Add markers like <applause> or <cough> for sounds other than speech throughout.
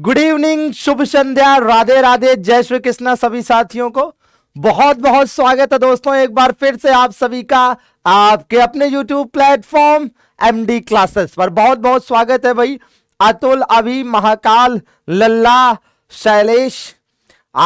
Good evening शुभ संध्या राधे राधे जय श्री कृष्णा सभी साथियों को बहुत बहुत स्वागत है दोस्तों एक बार फिर से आप सभी का आपके अपने यूट्यूब प्लेटफॉर्म डी क्लासेस पर बहुत बहुत स्वागत है भाई अतुल अभी महाकाल लल्ला शैलेश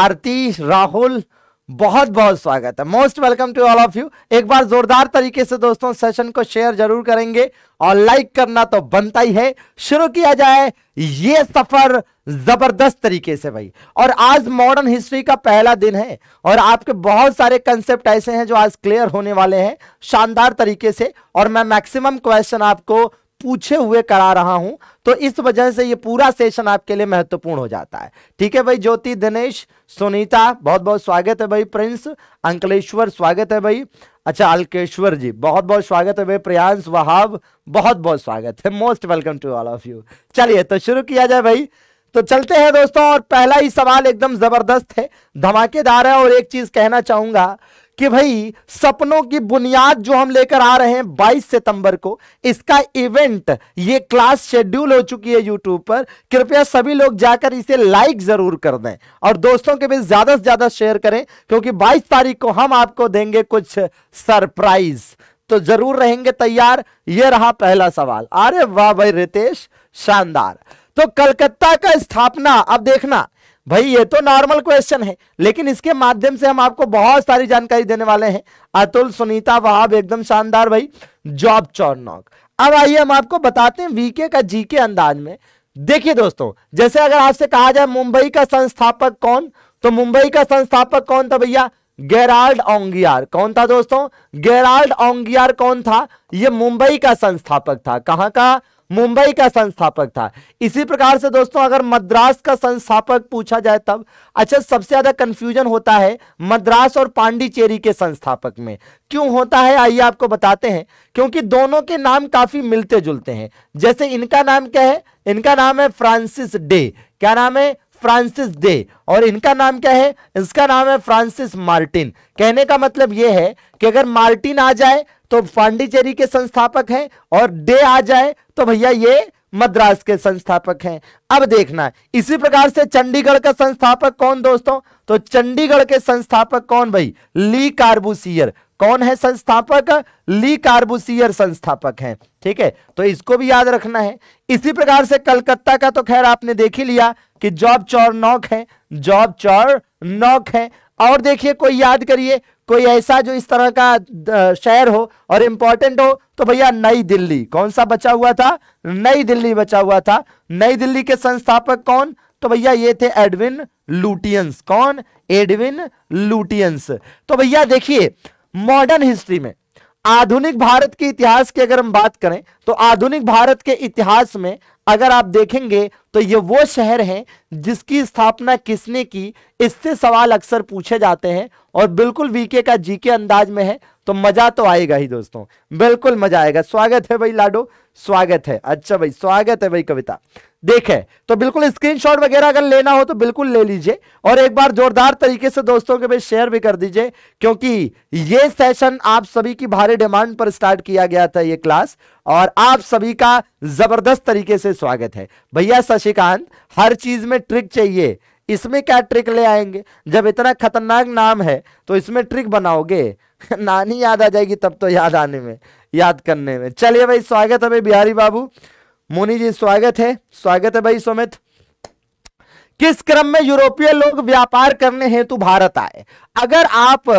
आरती राहुल बहुत बहुत स्वागत है most welcome to all of you एक बार जोरदार तरीके से दोस्तों सेशन को शेयर जरूर करेंगे और लाइक करना तो बनता ही है शुरू किया जाए ये सफर जबरदस्त तरीके से भाई और आज मॉडर्न हिस्ट्री का पहला दिन है और आपके बहुत सारे कंसेप्ट ऐसे हैं जो आज क्लियर होने वाले हैं शानदार तरीके से और मैं मैक्सिमम क्वेश्चन आपको पूछे हुए करा रहा हूं तो इस वजह से ये पूरा सेशन आपके लिए महत्वपूर्ण हो जाता है ठीक है भाई ज्योति दिनेश सुनीता बहुत बहुत स्वागत है भाई प्रिंस अंकलेश्वर स्वागत है भाई अच्छा अलकेश्वर जी बहुत बहुत स्वागत है भाई प्रियांश वहाब बहुत बहुत स्वागत है most welcome to all of you चलिए तो शुरू किया जाए भाई तो चलते हैं दोस्तों और पहला ही सवाल एकदम जबरदस्त है धमाकेदार है और एक चीज कहना चाहूंगा कि भाई सपनों की बुनियाद जो हम लेकर आ रहे हैं 22 सितंबर को इसका इवेंट ये क्लास शेड्यूल हो चुकी है यूट्यूब पर कृपया सभी लोग जाकर इसे लाइक जरूर कर दें और दोस्तों के बीच ज्यादा से ज्यादा शेयर करें क्योंकि 22 तारीख को हम आपको देंगे कुछ सरप्राइज तो जरूर रहेंगे तैयार ये रहा पहला सवाल अरे वाह भाई रितेश शानदार तो कलकत्ता का स्थापना अब देखना भाई ये तो नॉर्मल क्वेश्चन है लेकिन इसके माध्यम से हम आपको बहुत सारी जानकारी देने वाले हैं अतुल सुनीता वहाब एकदम शानदार भाई जॉब नॉक अब आइए हम आपको बताते हैं वीके का जीके अंदाज में देखिए दोस्तों जैसे अगर आपसे कहा जाए मुंबई का संस्थापक कौन तो मुंबई का संस्थापक कौन था भैया गेराल्ड ओंगियार कौन था दोस्तों गेराल्ड ओंगियार कौन था यह मुंबई का संस्थापक था कहां का मुंबई का संस्थापक था इसी प्रकार से दोस्तों अगर मद्रास का संस्थापक पूछा जाए तब अच्छा सबसे ज्यादा कंफ्यूजन होता है मद्रास और पांडिचेरी के संस्थापक में क्यों होता है आइए आपको बताते हैं क्योंकि दोनों के नाम काफी मिलते जुलते हैं जैसे इनका नाम क्या है इनका नाम है फ्रांसिस डे क्या नाम है फ्रांसिस डे और इनका नाम क्या है इसका नाम है फ्रांसिस मार्टिन कहने का मतलब यह है कि अगर मार्टिन आ जाए तो पांडिचेरी के संस्थापक हैं और डे आ जाए तो भैया ये मद्रास के संस्थापक हैं अब देखना इसी प्रकार से चंडीगढ़ का संस्थापक कौन दोस्तों तो चंडीगढ़ के संस्थापक कौन भाई ली कार्बुसियर कौन है संस्थापक ली कार्बुसियर संस्थापक हैं ठीक है तो इसको भी याद रखना है इसी प्रकार से कलकत्ता का तो खैर आपने देख ही लिया कि जॉब चौर नौक है जॉब चौर नौक है और देखिए कोई याद करिए कोई ऐसा जो इस तरह का शहर हो और इंपॉर्टेंट हो तो भैया नई दिल्ली कौन सा बचा हुआ था नई दिल्ली बचा हुआ था नई दिल्ली के संस्थापक कौन तो भैया ये थे एडविन लूटियंस कौन एडविन लूटियंस तो भैया देखिए मॉडर्न हिस्ट्री में आधुनिक भारत के इतिहास की अगर हम बात करें तो आधुनिक भारत के इतिहास में अगर आप देखेंगे तो ये वो शहर है जिसकी स्थापना किसने की इससे सवाल अक्सर पूछे जाते हैं और बिल्कुल वीके का जीके अंदाज में है तो मजा तो आएगा ही दोस्तों बिल्कुल मजा आएगा स्वागत है भाई लाडो स्वागत है अच्छा भाई स्वागत है भाई कविता देखे तो बिल्कुल स्क्रीनशॉट वगैरह अगर लेना हो तो बिल्कुल ले लीजिए और एक बार जोरदार तरीके से दोस्तों के बीच शेयर भी कर दीजिए क्योंकि ये सेशन आप सभी की भारी डिमांड पर स्टार्ट किया गया था ये क्लास और आप सभी का जबरदस्त तरीके से स्वागत है भैया शशिकांत हर चीज में ट्रिक चाहिए इसमें क्या ट्रिक ले आएंगे जब इतना खतरनाक नाम है तो इसमें ट्रिक बनाओगे <laughs> नानी याद आ जाएगी तब तो याद आने में याद करने में चलिए भाई स्वागत है भाई बिहारी बाबू मोनी जी स्वागत है स्वागत है भाई सुमित किस क्रम में यूरोपीय लोग व्यापार करने हेतु भारत आए अगर आप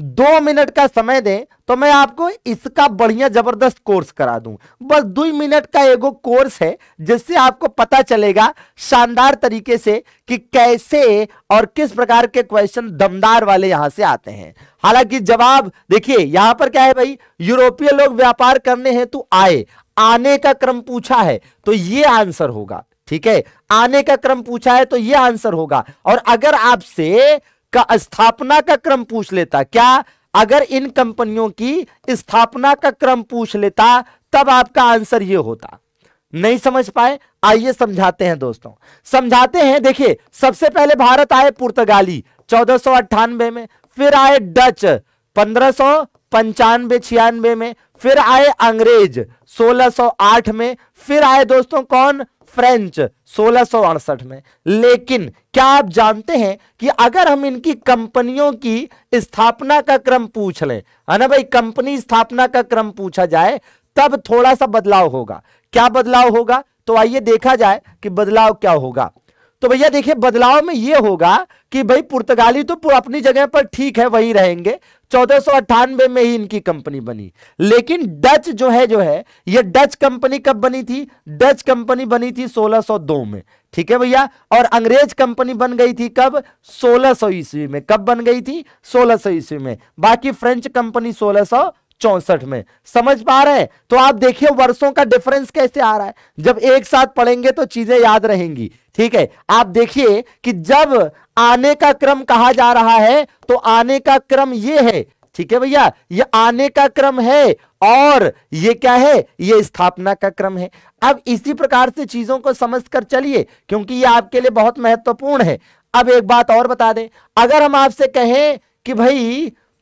दो मिनट का समय दें तो मैं आपको इसका बढ़िया जबरदस्त कोर्स करा दूं बस दो मिनट का एगो कोर्स है जिससे आपको पता चलेगा शानदार तरीके से कि कैसे और किस प्रकार के क्वेश्चन दमदार वाले यहां से आते हैं हालांकि जवाब देखिए यहां पर क्या है भाई यूरोपीय लोग व्यापार करने हैं तो आए आने का क्रम पूछा है तो ये आंसर होगा ठीक है आने का क्रम पूछा है तो ये आंसर होगा और अगर आपसे का स्थापना का क्रम पूछ लेता क्या अगर इन कंपनियों की स्थापना का क्रम पूछ लेता तब आपका आंसर यह होता नहीं समझ पाए आइए समझाते हैं दोस्तों समझाते हैं देखिए सबसे पहले भारत आए पुर्तगाली चौदह में फिर आए डच पंद्रह पंचानवे छियानवे में फिर आए अंग्रेज 1608 में फिर आए दोस्तों कौन फ्रेंच सोलह में लेकिन क्या आप जानते हैं कि अगर हम इनकी कंपनियों की स्थापना का क्रम पूछ लें है ना भाई कंपनी स्थापना का क्रम पूछा जाए तब थोड़ा सा बदलाव होगा क्या बदलाव होगा तो आइए देखा जाए कि बदलाव क्या होगा तो भैया देखिए बदलाव में यह होगा कि भाई पुर्तगाली तो अपनी जगह पर ठीक है वही रहेंगे चौदह में ही इनकी कंपनी बनी लेकिन डच जो है जो है ये डच कंपनी कब बनी थी डच कंपनी बनी थी 1602 में ठीक है भैया और अंग्रेज कंपनी बन गई थी कब 1600 ईस्वी में कब बन गई थी 1600 ईस्वी में बाकी फ्रेंच कंपनी सोलह चौसठ में समझ पा रहे हैं तो आप देखिए वर्षों का डिफरेंस कैसे आ रहा है जब एक साथ पढ़ेंगे तो चीजें याद रहेंगी ठीक है आप देखिए कि जब आने का क्रम कहा जा रहा है तो आने का क्रम यह है ठीक है भैया ये आने का क्रम है और ये क्या है ये स्थापना का क्रम है अब इसी प्रकार से चीजों को समझ कर चलिए क्योंकि ये आपके लिए बहुत महत्वपूर्ण है अब एक बात और बता दें अगर हम आपसे कहें कि भाई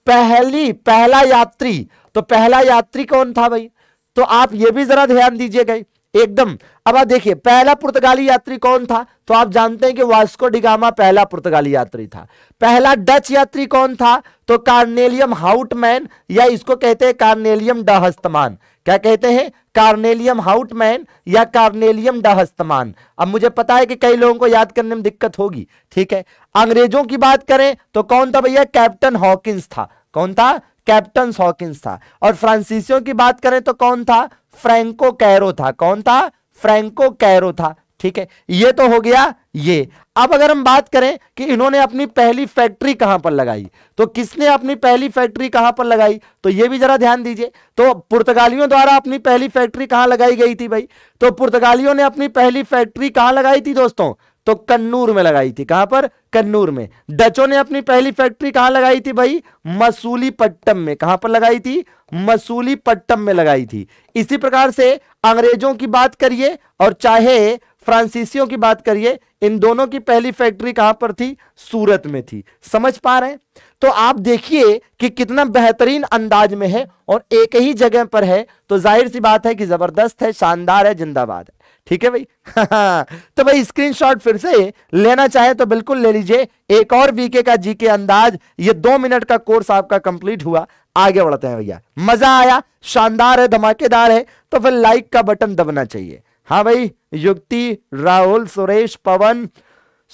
पहली पहला यात्री तो पहला यात्री कौन था भाई तो आप ये भी जरा ध्यान दीजिए गई एकदम अब आप देखिए पहला पुर्तगाली यात्री कौन था तो आप जानते हैं कि वास्को डिगामा पहला पुर्तगाली यात्री था पहला डच यात्री कौन था तो कार्नेलियम हाउटमैन या इसको कहते हैं कार्नेलियम डहस्तमान क्या कहते हैं कार्नेलियम हाउटमैन या कार्नेलियम डहस्तमान अब मुझे पता है कि कई लोगों को याद करने में दिक्कत होगी ठीक है अंग्रेजों की बात करें तो कौन था भैया कैप्टन हॉकिंस था कौन था कैप्टन हॉकिंस था और फ्रांसीसियों की बात करें तो कौन था फ्रेंको कैरो था कौन था फ्रैंको कैरो था ठीक है ये तो हो गया ये अब अगर हम बात करें कि इन्होंने अपनी पहली फैक्ट्री कहां पर लगाई तो किसने अपनी पहली फैक्ट्री कहां पर लगाई तो ये भी जरा ध्यान दीजिए तो पुर्तगालियों द्वारा अपनी पहली फैक्ट्री कहां लगाई गई थी भाई तो पुर्तगालियों ने अपनी पहली फैक्ट्री कहां लगाई थी दोस्तों तो कन्नूर में लगाई थी कहां पर कन्नूर में डचों ने अपनी पहली फैक्ट्री कहां लगाई थी भाई मसूली पट्टम में कहां पर लगाई थी मसूली पट्टम में लगाई थी इसी प्रकार से अंग्रेजों की बात करिए और चाहे फ्रांसीसियों की बात करिए इन दोनों की पहली फैक्ट्री कहां पर थी सूरत में थी समझ पा रहे हैं तो आप देखिए कि कितना बेहतरीन अंदाज में है और एक ही जगह पर है तो जाहिर सी बात है कि जबरदस्त है शानदार है जिंदाबाद है ठीक है भाई <laughs> तो भाई स्क्रीनशॉट फिर से लेना चाहे तो बिल्कुल ले लीजिए एक और वीके का जी के अंदाज ये दो मिनट का कोर्स आपका कंप्लीट हुआ आगे बढ़ते हैं भैया मजा आया शानदार है धमाकेदार है तो फिर लाइक का बटन दबना चाहिए हाँ भाई युक्ति राहुल सुरेश पवन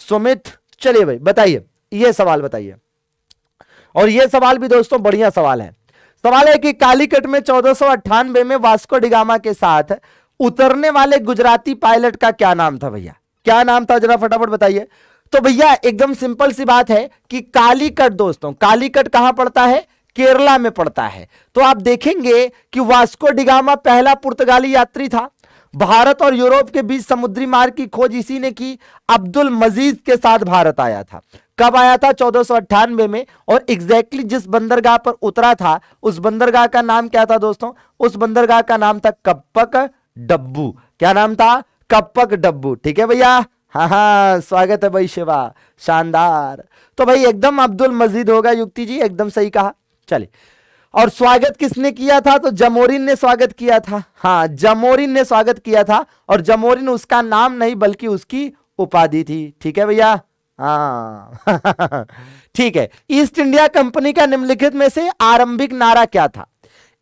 सुमित चलिए भाई बताइए ये सवाल बताइए और ये सवाल भी दोस्तों बढ़िया सवाल है सवाल है कि कालीकट में चौदह में वास्को डिगामा के साथ उतरने वाले गुजराती पायलट का क्या नाम था भैया क्या नाम था जरा फटाफट बताइए तो भैया एकदम सिंपल सी बात है कि कालीकट दोस्तों कालीकट कहां पड़ता है केरला में पड़ता है तो आप देखेंगे कि वास्को डिगामा पहला पुर्तगाली यात्री था भारत और यूरोप के बीच समुद्री मार्ग की खोज इसी ने की अब्दुल मजीद के साथ भारत आया था कब आया था चौदह में और एग्जैक्टली जिस बंदरगाह पर उतरा था उस बंदरगाह का नाम क्या था दोस्तों उस बंदरगाह का नाम था कपक डब्बू क्या नाम था कपक डब्बू ठीक है भैया हाँ हाँ स्वागत है भाई शिवा शानदार तो भाई एकदम अब्दुल मजीद होगा युक्ति जी एकदम सही कहा चलिए और स्वागत किसने किया था तो जमोरिन ने स्वागत किया था हाँ जमोरिन ने स्वागत किया था और जमोरिन उसका नाम नहीं बल्कि उसकी उपाधि थी ठीक है भैया हाँ <laughs> ठीक है ईस्ट इंडिया कंपनी का निम्नलिखित में से आरंभिक नारा क्या था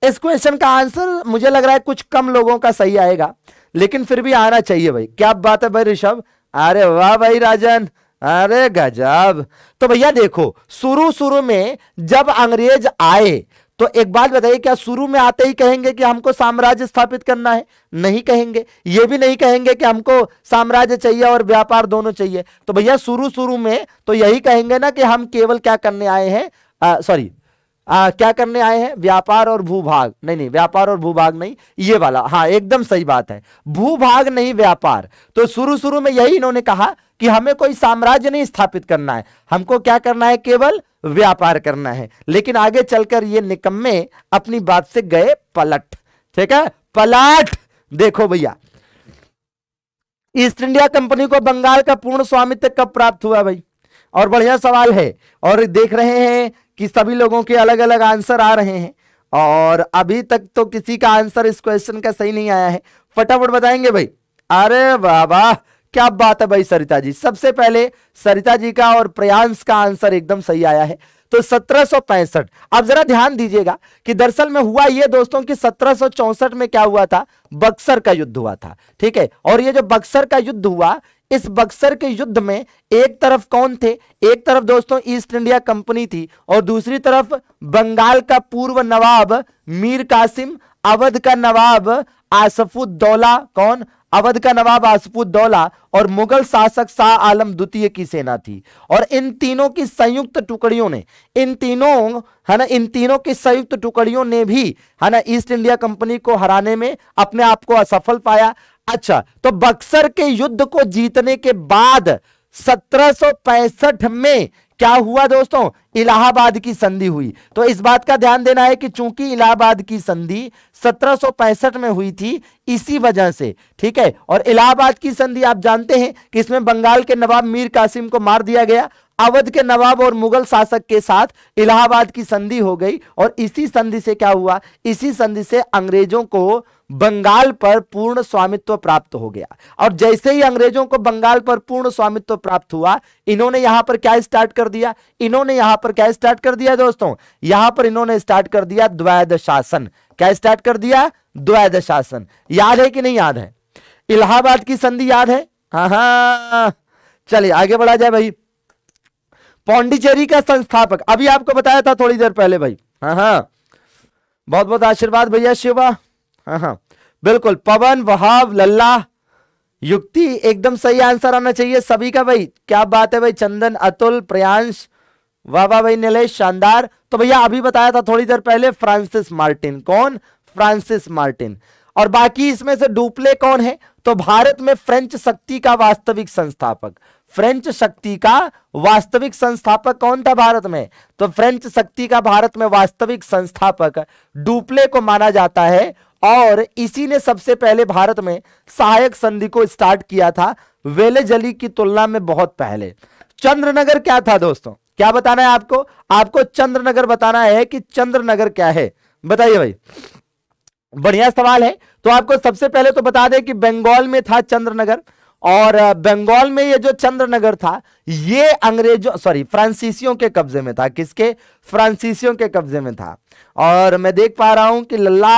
इस क्वेश्चन का आंसर मुझे लग रहा है कुछ कम लोगों का सही आएगा लेकिन फिर भी आना चाहिए भाई क्या बात है भाई ऋषभ अरे वाह भाई राजन अरे गजब तो भैया देखो शुरू शुरू में जब अंग्रेज आए तो एक बात बताइए क्या शुरू में आते ही कहेंगे कि हमको साम्राज्य स्थापित करना है नहीं कहेंगे ये भी नहीं कहेंगे कि हमको साम्राज्य चाहिए और व्यापार दोनों चाहिए तो भैया शुरू शुरू में तो यही कहेंगे ना कि हम केवल क्या करने आए हैं सॉरी आ, क्या करने आए हैं व्यापार और भूभाग नहीं नहीं व्यापार और भूभाग नहीं ये वाला हाँ एकदम सही बात है भूभाग नहीं व्यापार तो शुरू शुरू में यही इन्होंने कहा कि हमें कोई साम्राज्य नहीं स्थापित करना है हमको क्या करना है केवल व्यापार करना है लेकिन आगे चलकर ये निकम्मे अपनी बात से गए पलट ठीक है पलट देखो भैया ईस्ट इंडिया कंपनी को बंगाल का पूर्ण स्वामित्व कब प्राप्त हुआ भाई और बढ़िया सवाल है और देख रहे हैं कि सभी लोगों के अलग अलग आंसर आ रहे हैं और अभी तक तो किसी का आंसर इस क्वेश्चन का सही नहीं आया है फटाफट बताएंगे भाई अरे बाबा क्या बात है भाई सरिता जी सबसे पहले सरिता जी का और प्रयांश का आंसर एकदम सही आया है तो सत्रह अब जरा ध्यान दीजिएगा कि दरअसल में हुआ ये दोस्तों कि सत्रह में क्या हुआ था बक्सर का युद्ध हुआ था ठीक है और ये जो बक्सर का युद्ध हुआ इस बक्सर के युद्ध में एक तरफ कौन थे एक तरफ दोस्तों ईस्ट इंडिया कंपनी थी और दूसरी तरफ बंगाल का पूर्व नवाब मीर कासिम अवध का नवाब आसफुद्दौला कौन अवध का नवाब आसफुद्दौला और मुगल शासक शाह आलम द्वितीय की सेना थी और इन तीनों की संयुक्त टुकड़ियों ने इन तीनों है ना इन तीनों की संयुक्त टुकड़ियों ने भी है ना ईस्ट इंडिया कंपनी को हराने में अपने आप को असफल पाया अच्छा तो बक्सर के युद्ध को जीतने के बाद 1765 में क्या हुआ दोस्तों इलाहाबाद की संधि हुई तो इस बात का ध्यान देना है कि चूंकि इलाहाबाद की संधि 1765 में हुई थी इसी वजह से ठीक है और इलाहाबाद की संधि आप जानते हैं कि इसमें बंगाल के नवाब मीर कासिम को मार दिया गया अवध के नवाब और मुगल शासक के साथ इलाहाबाद की संधि हो गई और इसी संधि से क्या हुआ इसी संधि से अंग्रेजों को बंगाल पर पूर्ण स्वामित्व प्राप्त हो गया और जैसे ही अंग्रेजों को बंगाल पर पूर्ण स्वामित्व प्राप्त हुआ इन्होंने यहां पर क्या स्टार्ट कर दिया इन्होंने यहां पर क्या स्टार्ट कर दिया दोस्तों यहां पर इन्होंने स्टार्ट कर दिया द्वैध शासन क्या स्टार्ट कर दिया द्वैध शासन याद है कि नहीं याद है इलाहाबाद की संधि याद है हा हा चलिए आगे बढ़ा जाए भाई पौंडिचेरी का संस्थापक अभी आपको बताया था थोड़ी देर पहले भाई हाँ हाँ बहुत बहुत आशीर्वाद भैया शिवा हाँ हाँ बिल्कुल पवन वहाव लल्ला युक्ति एकदम सही आंसर आना चाहिए सभी का भाई क्या बात है भाई चंदन अतुल प्रयांश वाह वाह भाई नीलेश शानदार तो भैया अभी बताया था थोड़ी देर पहले फ्रांसिस मार्टिन कौन फ्रांसिस मार्टिन और बाकी इसमें से डुप्ले कौन है तो भारत में फ्रेंच शक्ति का वास्तविक संस्थापक फ्रेंच शक्ति का वास्तविक संस्थापक कौन था भारत में तो फ्रेंच शक्ति का भारत में वास्तविक संस्थापक डुप्ले को माना जाता है और इसी ने सबसे पहले भारत में सहायक संधि को स्टार्ट किया था वेले जली की तुलना में बहुत पहले चंद्रनगर क्या था दोस्तों क्या बताना है आपको आपको चंद्रनगर बताना है कि चंद्रनगर क्या है बताइए भाई बढ़िया सवाल है तो आपको सबसे पहले तो बता दें कि बंगाल में था चंद्रनगर और बंगाल में ये जो चंद्रनगर था ये अंग्रेजों सॉरी फ्रांसीसियों के कब्जे में था किसके फ्रांसीसियों के कब्जे में था और मैं देख पा रहा हूं कि लल्ला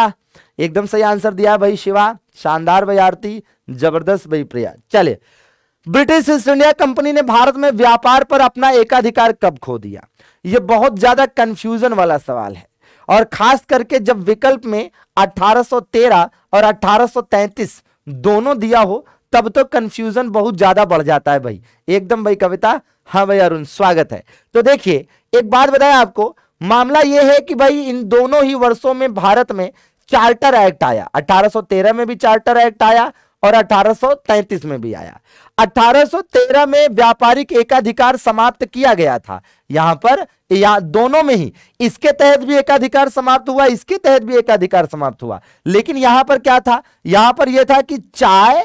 एकदम सही आंसर दिया भाई शिवा शानदार भाई आरती जबरदस्त भाई प्रिया चले ब्रिटिश ईस्ट इंडिया कंपनी ने भारत में व्यापार पर अपना एकाधिकार कब खो दिया यह बहुत ज्यादा कंफ्यूजन वाला सवाल है और खास करके जब विकल्प में 1813 और 1833 दोनों दिया हो तब तो कंफ्यूजन बहुत ज्यादा बढ़ जाता है भाई एकदम भाई कविता हाँ भाई अरुण स्वागत है तो देखिए एक बात बताया आपको मामला यह है कि भाई इन दोनों ही वर्षों में भारत में चार्टर एक्ट आया 1813 में भी चार्टर एक्ट आया और 1833 में भी आया 1813 में व्यापारिक एकाधिकार समाप्त किया गया था यहां पर या दोनों में ही इसके तहत भी एकाधिकार समाप्त हुआ इसके तहत भी एकाधिकार समाप्त हुआ लेकिन यहां पर क्या था यहां पर यह था कि चाय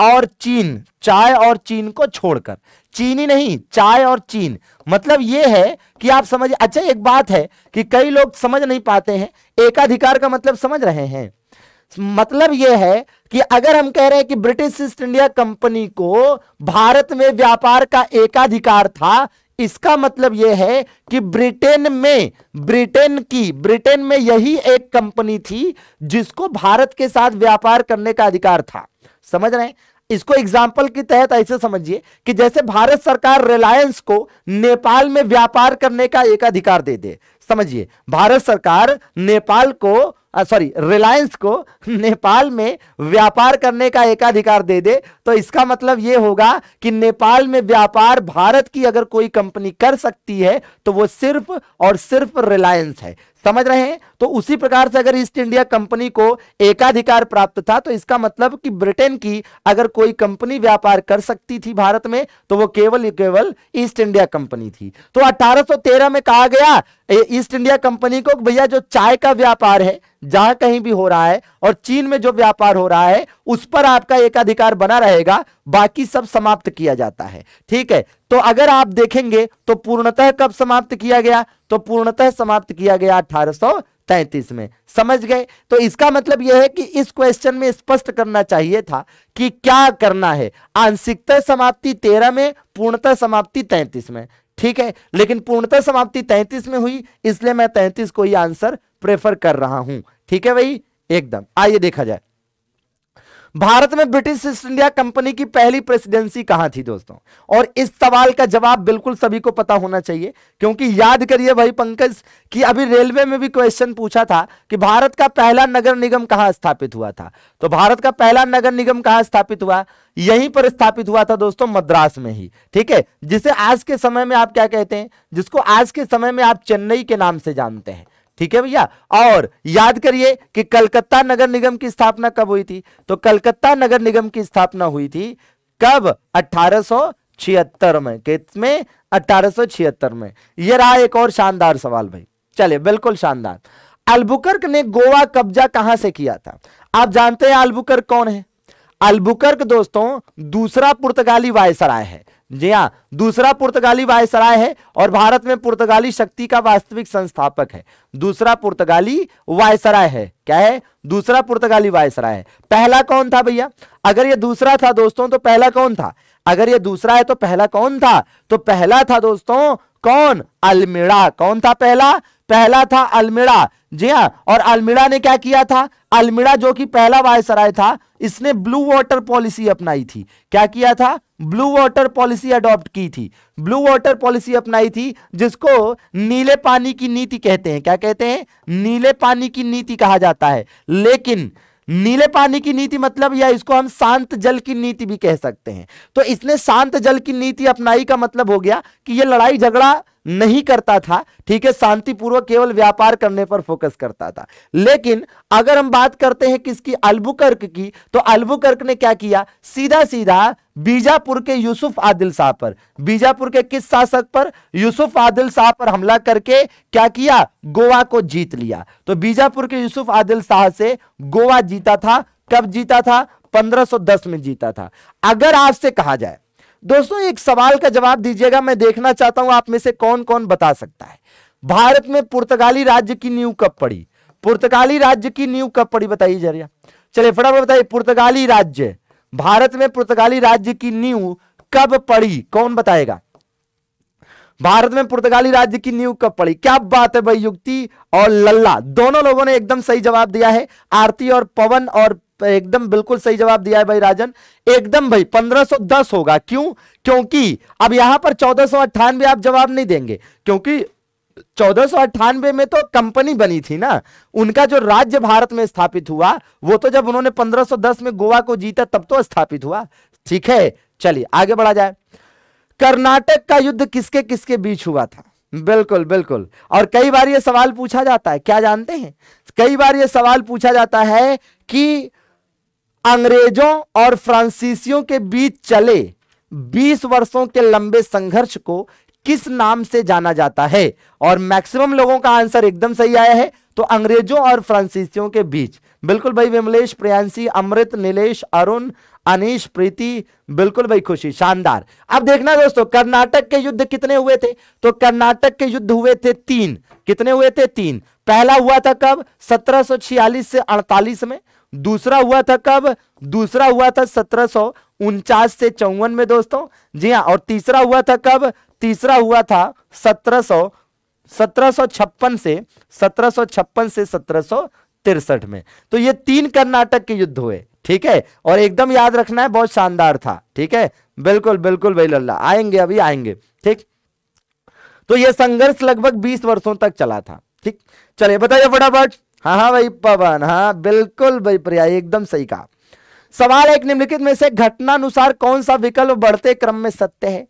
और चीन चाय और चीन को छोड़कर चीनी नहीं चाय और चीन मतलब यह है कि आप समझ अच्छा एक बात है कि कई लोग समझ नहीं पाते हैं एकाधिकार का मतलब समझ रहे हैं मतलब यह है कि अगर हम कह रहे हैं कि ब्रिटिश ईस्ट इंडिया कंपनी को भारत में व्यापार का एकाधिकार था इसका मतलब यह है कि ब्रिटेन में ब्रिटेन की ब्रिटेन में यही एक कंपनी थी जिसको भारत के साथ व्यापार करने का अधिकार था समझ रहे हैं इसको एग्जाम्पल के तहत ऐसे समझिए कि जैसे भारत सरकार रिलायंस को नेपाल में व्यापार करने का एक अधिकार दे दे समझिए भारत सरकार नेपाल को सॉरी रिलायंस को नेपाल में व्यापार करने का एकाधिकार दे दे तो इसका मतलब यह होगा कि नेपाल में व्यापार भारत की अगर कोई कंपनी कर सकती है तो वो सिर्फ और सिर्फ रिलायंस है समझ रहे हैं तो उसी प्रकार से अगर ईस्ट इंडिया कंपनी को एकाधिकार प्राप्त था तो इसका मतलब कि ब्रिटेन की अगर कोई कंपनी व्यापार कर सकती थी भारत में तो वो केवल केवल ईस्ट इंडिया कंपनी थी तो 1813 में कहा गया ईस्ट इंडिया कंपनी को भैया जो चाय का व्यापार है जहां कहीं भी हो रहा है और चीन में जो व्यापार हो रहा है उस पर आपका एक अधिकार बना रहेगा बाकी सब समाप्त किया जाता है ठीक है तो अगर आप देखेंगे तो पूर्णतः कब समाप्त किया गया तो पूर्णतः समाप्त किया गया अठारह तैतीस में समझ गए तो इसका मतलब यह है कि इस क्वेश्चन में स्पष्ट करना चाहिए था कि क्या करना है आंशिकता समाप्ति तेरह में पूर्णतः समाप्ति तैतीस में ठीक है लेकिन पूर्णतः समाप्ति तैतीस में हुई इसलिए मैं तैतीस को ही आंसर प्रेफर कर रहा हूं ठीक है भाई एकदम आइए देखा जाए भारत में ब्रिटिश ईस्ट इंडिया कंपनी की पहली प्रेसिडेंसी कहां थी दोस्तों और इस सवाल का जवाब बिल्कुल सभी को पता होना चाहिए क्योंकि याद करिए भाई पंकज कि अभी रेलवे में भी क्वेश्चन पूछा था कि भारत का पहला नगर निगम कहां स्थापित हुआ था तो भारत का पहला नगर निगम कहां स्थापित हुआ यहीं पर स्थापित हुआ था दोस्तों मद्रास में ही ठीक है जिसे आज के समय में आप क्या कहते हैं जिसको आज के समय में आप चेन्नई के नाम से जानते हैं ठीक है भैया और याद करिए कि कलकत्ता नगर निगम की स्थापना कब हुई थी तो कलकत्ता नगर निगम की स्थापना हुई थी कब अठारह में में अठारह में यह रहा एक और शानदार सवाल भाई चलिए बिल्कुल शानदार अल्बुकर्क ने गोवा कब्जा कहां से किया था आप जानते हैं अल्बुकर्क कौन है अल्बुकर्क दोस्तों दूसरा पुर्तगाली वायसराय है जी हाँ दूसरा पुर्तगाली वायसराय है और भारत में पुर्तगाली शक्ति का वास्तविक संस्थापक है दूसरा पुर्तगाली वायसराय है क्या है दूसरा पुर्तगाली वायसराय है पहला कौन था भैया अगर ये दूसरा था दोस्तों तो पहला कौन था अगर ये दूसरा है तो पहला कौन था तो पहला था दोस्तों कौन अल्मेड़ा कौन था पहला पहला था अल्मेड़ा जी हाँ और अल्मेड़ा ने क्या किया था अल्मेड़ा जो कि पहला वायसराय था इसने ब्लू वाटर पॉलिसी अपनाई थी क्या किया था ब्लू वाटर पॉलिसी अडॉप्ट की थी ब्लू वाटर पॉलिसी अपनाई थी जिसको नीले पानी की नीति कहते हैं क्या कहते हैं नीले पानी की नीति कहा जाता है लेकिन नीले पानी की नीति मतलब या इसको हम शांत जल की नीति भी कह सकते हैं तो इसने शांत जल की नीति अपनाई का मतलब हो गया कि यह लड़ाई झगड़ा नहीं करता था ठीक है शांतिपूर्वक केवल व्यापार करने पर फोकस करता था लेकिन अगर हम बात करते हैं किसकी अल्बुकर्क की तो अल्बुकर्क ने क्या किया सीधा सीधा बीजापुर के यूसुफ आदिल शाह पर बीजापुर के किस शासक पर यूसुफ आदिल शाह पर हमला करके क्या किया गोवा को जीत लिया तो बीजापुर के यूसुफ आदिल शाह से गोवा जीता था कब जीता था 1510 में जीता था अगर आपसे कहा जाए दोस्तों एक सवाल का जवाब दीजिएगा मैं देखना चाहता हूं आप में से कौन कौन बता सकता है भारत में पुर्तगाली राज्य की नींव कब पड़ी पुर्तगाली राज्य की नींव कब पड़ी बताइए जरिया चलिए फटाफट बताइए पुर्तगाली राज्य भारत में पुर्तगाली राज्य की नींव कब पड़ी कौन बताएगा भारत में पुर्तगाली राज्य की नींव कब पड़ी क्या बात है भाई युक्ति और लल्ला दोनों लोगों ने एकदम सही जवाब दिया है आरती और पवन और तो एकदम बिल्कुल सही जवाब दिया है भाई राजन एकदम भाई 1510 होगा क्यों क्योंकि अब यहां पर चौदह आप जवाब नहीं देंगे क्योंकि चौदह में तो कंपनी बनी थी ना उनका जो राज्य भारत में स्थापित हुआ वो तो जब उन्होंने 1510 में गोवा को जीता तब तो स्थापित हुआ ठीक है चलिए आगे बढ़ा जाए कर्नाटक का युद्ध किसके किसके बीच हुआ था बिल्कुल बिल्कुल और कई बार यह सवाल पूछा जाता है क्या जानते हैं कई बार यह सवाल पूछा जाता है कि अंग्रेजों और फ्रांसीसियों के बीच चले 20 वर्षों के लंबे संघर्ष को किस नाम से जाना जाता है और मैक्सिमम लोगों का आंसर एकदम सही आया है तो अंग्रेजों और फ्रांसीसियों के बीच बिल्कुल भाई विमलेश प्रियांशी अमृत नीलेश अरुण अनिश प्रीति बिल्कुल भाई खुशी शानदार अब देखना दोस्तों कर्नाटक के युद्ध कितने हुए थे तो कर्नाटक के युद्ध हुए थे तीन कितने हुए थे तीन पहला हुआ था कब 1746 से 48 में दूसरा हुआ था कब दूसरा हुआ था सत्रह सौ उनचास से चौवन में दोस्तों जी हाँ और तीसरा हुआ था कब तीसरा हुआ था सत्रह सौ सत्रह सौ छप्पन से सत्रह सौ छप्पन से सत्रह सौ तिरसठ में तो ये तीन कर्नाटक के युद्ध हुए ठीक है और एकदम याद रखना है बहुत शानदार था ठीक है बिल्कुल बिल्कुल भाई लल्ला आएंगे अभी आएंगे ठीक तो यह संघर्ष लगभग 20 वर्षों तक चला था ठीक चलिए बताइए फटाफट हाँ हाँ भाई पवन हाँ बिल्कुल भाई प्रिया एकदम सही कहा सवाल एक निम्नलिखित में से घटना अनुसार कौन सा विकल्प बढ़ते क्रम में सत्य है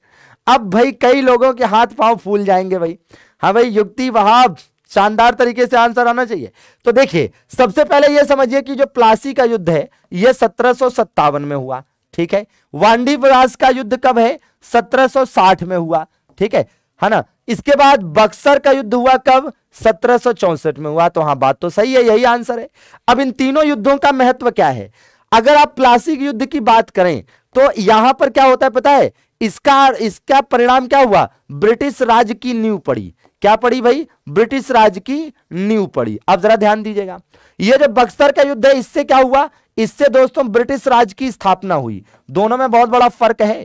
अब भाई कई लोगों के हाथ पांव फूल जाएंगे भाई हाँ भाई युक्ति वहाब शानदार तरीके से आंसर आना चाहिए तो देखिए सबसे पहले यह समझिए कि जो प्लासी का युद्ध है यह सत्रह में हुआ ठीक है वांडी विरास का युद्ध कब है सत्रह में हुआ ठीक है है ना इसके बाद बक्सर का युद्ध हुआ कब सत्रह में हुआ तो हाँ बात तो सही है यही आंसर है अब इन तीनों युद्धों का महत्व क्या है अगर आप प्लासिक युद्ध की बात करें तो यहां पर क्या होता है पता है इसका इसका परिणाम क्या हुआ ब्रिटिश राज की नींव पड़ी क्या पड़ी भाई ब्रिटिश राज की नींव पड़ी अब जरा ध्यान दीजिएगा ये जो बक्सर का युद्ध है इससे क्या हुआ इससे दोस्तों ब्रिटिश राज की स्थापना हुई दोनों में बहुत बड़ा फर्क है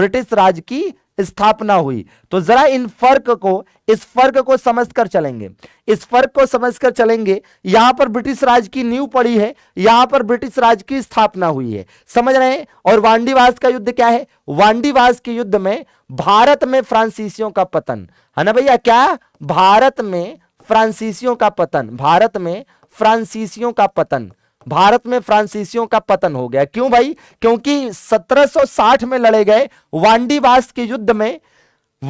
ब्रिटिश राज की स्थापना हुई तो जरा इन फर्क को इस फर्क को समझकर चलेंगे इस फर्क को समझकर चलेंगे यहां पर ब्रिटिश राज की नींव पड़ी है यहां पर ब्रिटिश राज की स्थापना हुई है समझ रहे हैं और वांडीवास का युद्ध क्या है वांडीवास के युद्ध में भारत में फ्रांसीसियों का पतन है ना भैया क्या भारत में फ्रांसीसियों का पतन भारत में फ्रांसीसियों का पतन भारत में फ्रांसीसियों का पतन हो गया क्यों भाई क्योंकि 1760 में लड़े गए वांडीवास के युद्ध में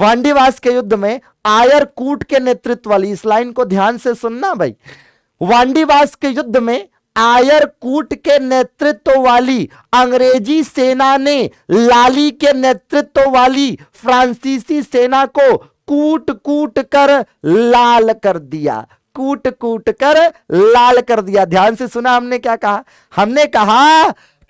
वांडीवास के युद्ध में आयर कूट के नेतृत्व वाली इस लाइन को ध्यान से सुनना भाई वांडीवास के युद्ध में आयर कूट के नेतृत्व वाली अंग्रेजी सेना ने लाली के नेतृत्व वाली फ्रांसीसी सेना को कूट कूट कर लाल कर दिया कूट कूट कर लाल कर दिया ध्यान से सुना हमने क्या कहा हमने कहा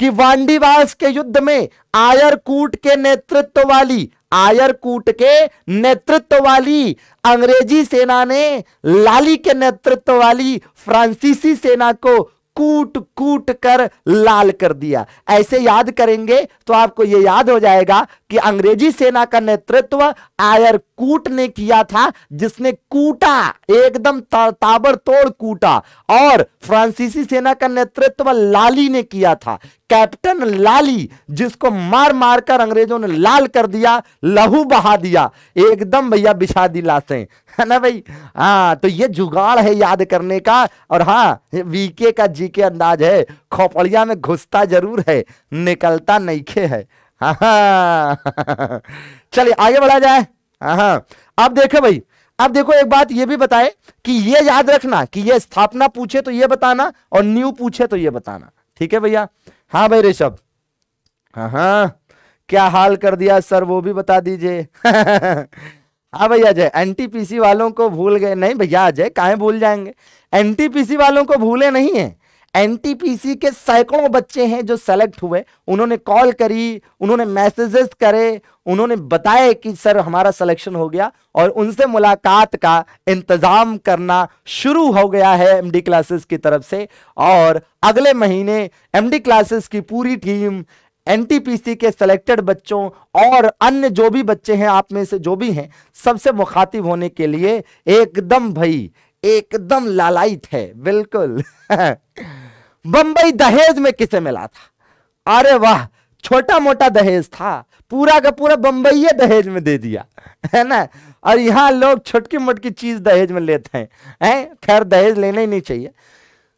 कि वांडीवास के युद्ध में आयरकूट के नेतृत्व वाली आयरकूट के नेतृत्व वाली अंग्रेजी सेना ने लाली के नेतृत्व वाली फ्रांसीसी सेना को कूट कूट कर लाल कर दिया ऐसे याद करेंगे तो आपको यह याद हो जाएगा कि अंग्रेजी सेना का नेतृत्व आयर कूट ने किया था जिसने कूटा एकदम ताबड़तोड़ कूटा और फ्रांसीसी सेना का नेतृत्व लाली ने किया था कैप्टन लाली जिसको मार मार कर अंग्रेजों ने लाल कर दिया लहू बहा दिया एकदम भैया बिछा दी लाशें है ना भाई हाँ तो ये जुगाड़ है याद करने का और हाँ वीके का जीके अंदाज है खोपड़िया में घुसता जरूर है निकलता खे है हाँ, हाँ। चलिए आगे बढ़ा जाए हाँ, हाँ। अब देखे भाई अब देखो एक बात ये भी बताए कि ये याद रखना कि ये स्थापना पूछे तो ये बताना और न्यू पूछे तो ये बताना ठीक है भैया हाँ भाई ऋषभ हाँ हाँ क्या हाल कर दिया सर वो भी बता दीजिए <laughs> हाँ भैया अजय एनटीपीसी वालों को भूल गए नहीं भैया अजय काहे भूल जाएंगे एनटीपीसी वालों को भूले नहीं है एनटीपीसी के सैकड़ों बच्चे हैं जो सेलेक्ट हुए उन्होंने कॉल करी उन्होंने मैसेजेस करे उन्होंने बताया कि सर हमारा सिलेक्शन हो गया और उनसे मुलाकात का इंतजाम करना शुरू हो गया है एमडी क्लासेस की तरफ से और अगले महीने एमडी क्लासेस की पूरी टीम एनटीपीसी के सिलेक्टेड बच्चों और अन्य जो भी बच्चे हैं आप में से जो भी हैं सबसे मुखातिब होने के लिए एकदम भाई एकदम लालायित है बिल्कुल <laughs> बंबई दहेज में किसे मिला था अरे वाह छोटा मोटा दहेज था पूरा का पूरा बम्बई दहेज में दे दिया है ना और यहाँ लोग छोटकी मोटकी चीज दहेज में लेते हैं हैं खैर दहेज लेना ही नहीं चाहिए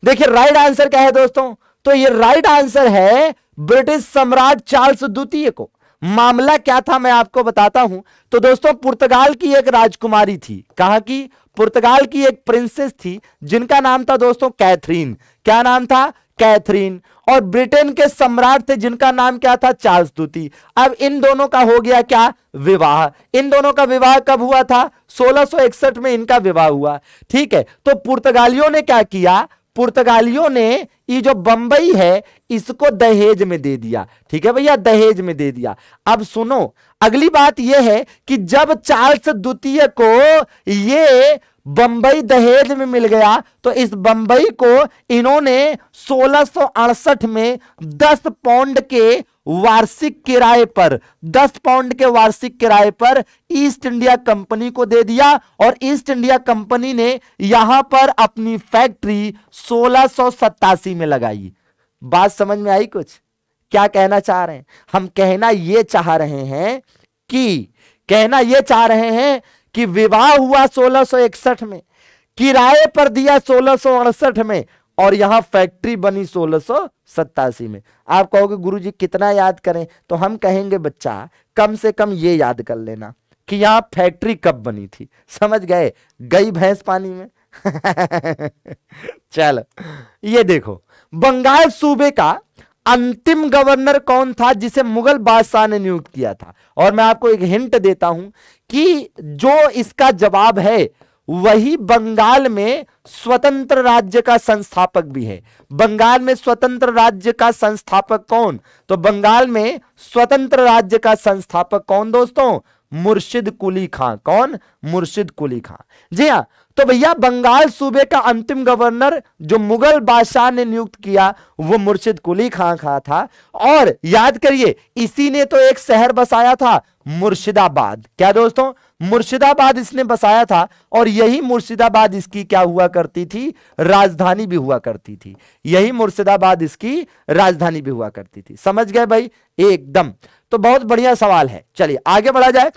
देखिए राइट आंसर क्या है दोस्तों तो ये राइट आंसर है ब्रिटिश सम्राट चार्ल्स द्वितीय को मामला क्या था मैं आपको बताता हूं तो दोस्तों पुर्तगाल की एक राजकुमारी थी कहा की पुर्तगाल की एक प्रिंसेस थी जिनका नाम था दोस्तों कैथरीन क्या नाम था कैथरीन और ब्रिटेन के सम्राट थे जिनका नाम क्या था चार्ल्स दूती अब इन दोनों का हो गया क्या विवाह इन दोनों का विवाह कब हुआ था 1661 में इनका विवाह हुआ ठीक है तो पुर्तगालियों ने क्या किया पुर्तगालियों ने ये जो बंबई है इसको दहेज में दे दिया ठीक है भैया दहेज में दे दिया अब सुनो अगली बात यह है कि जब चार्ल्स द्वितीय को यह बंबई दहेज में मिल गया तो इस बंबई को इन्होंने सोलह में 10 पाउंड के वार्षिक किराए पर 10 पाउंड के वार्षिक किराए पर ईस्ट इंडिया कंपनी को दे दिया और ईस्ट इंडिया कंपनी ने यहां पर अपनी फैक्ट्री सोलह में लगाई बात समझ में आई कुछ क्या कहना चाह रहे हैं हम कहना यह चाह रहे हैं कि कहना यह चाह रहे हैं कि विवाह हुआ सोलह में किराए पर दिया सोलह में और यहां फैक्ट्री बनी सोलह में आप कहोगे गुरुजी कितना याद करें तो हम कहेंगे बच्चा कम से कम ये याद कर लेना कि यहां फैक्ट्री कब बनी थी समझ गए गई भैंस पानी में <laughs> चलो ये देखो बंगाल सूबे का अंतिम गवर्नर कौन था जिसे मुगल बादशाह ने नियुक्त किया था और मैं आपको एक हिंट देता हूं कि जो इसका जवाब है वही बंगाल में स्वतंत्र राज्य का संस्थापक भी है बंगाल में स्वतंत्र राज्य का संस्थापक कौन तो बंगाल में स्वतंत्र राज्य का संस्थापक कौन दोस्तों मुर्शिद कुली खां कौन मुर्शिद कुली खां जी हाँ तो भैया बंगाल सूबे का अंतिम गवर्नर जो मुगल बादशाह ने नियुक्त किया वो मुर्शिद कुली खां का था और याद करिए इसी ने तो एक शहर बसाया था मुर्शिदाबाद क्या दोस्तों मुर्शिदाबाद इसने बसाया था और यही मुर्शिदाबाद इसकी क्या हुआ करती थी राजधानी भी हुआ करती थी यही मुर्शिदाबाद इसकी राजधानी भी हुआ करती थी समझ गए भाई एकदम तो बहुत बढ़िया सवाल है चलिए आगे बढ़ा जाए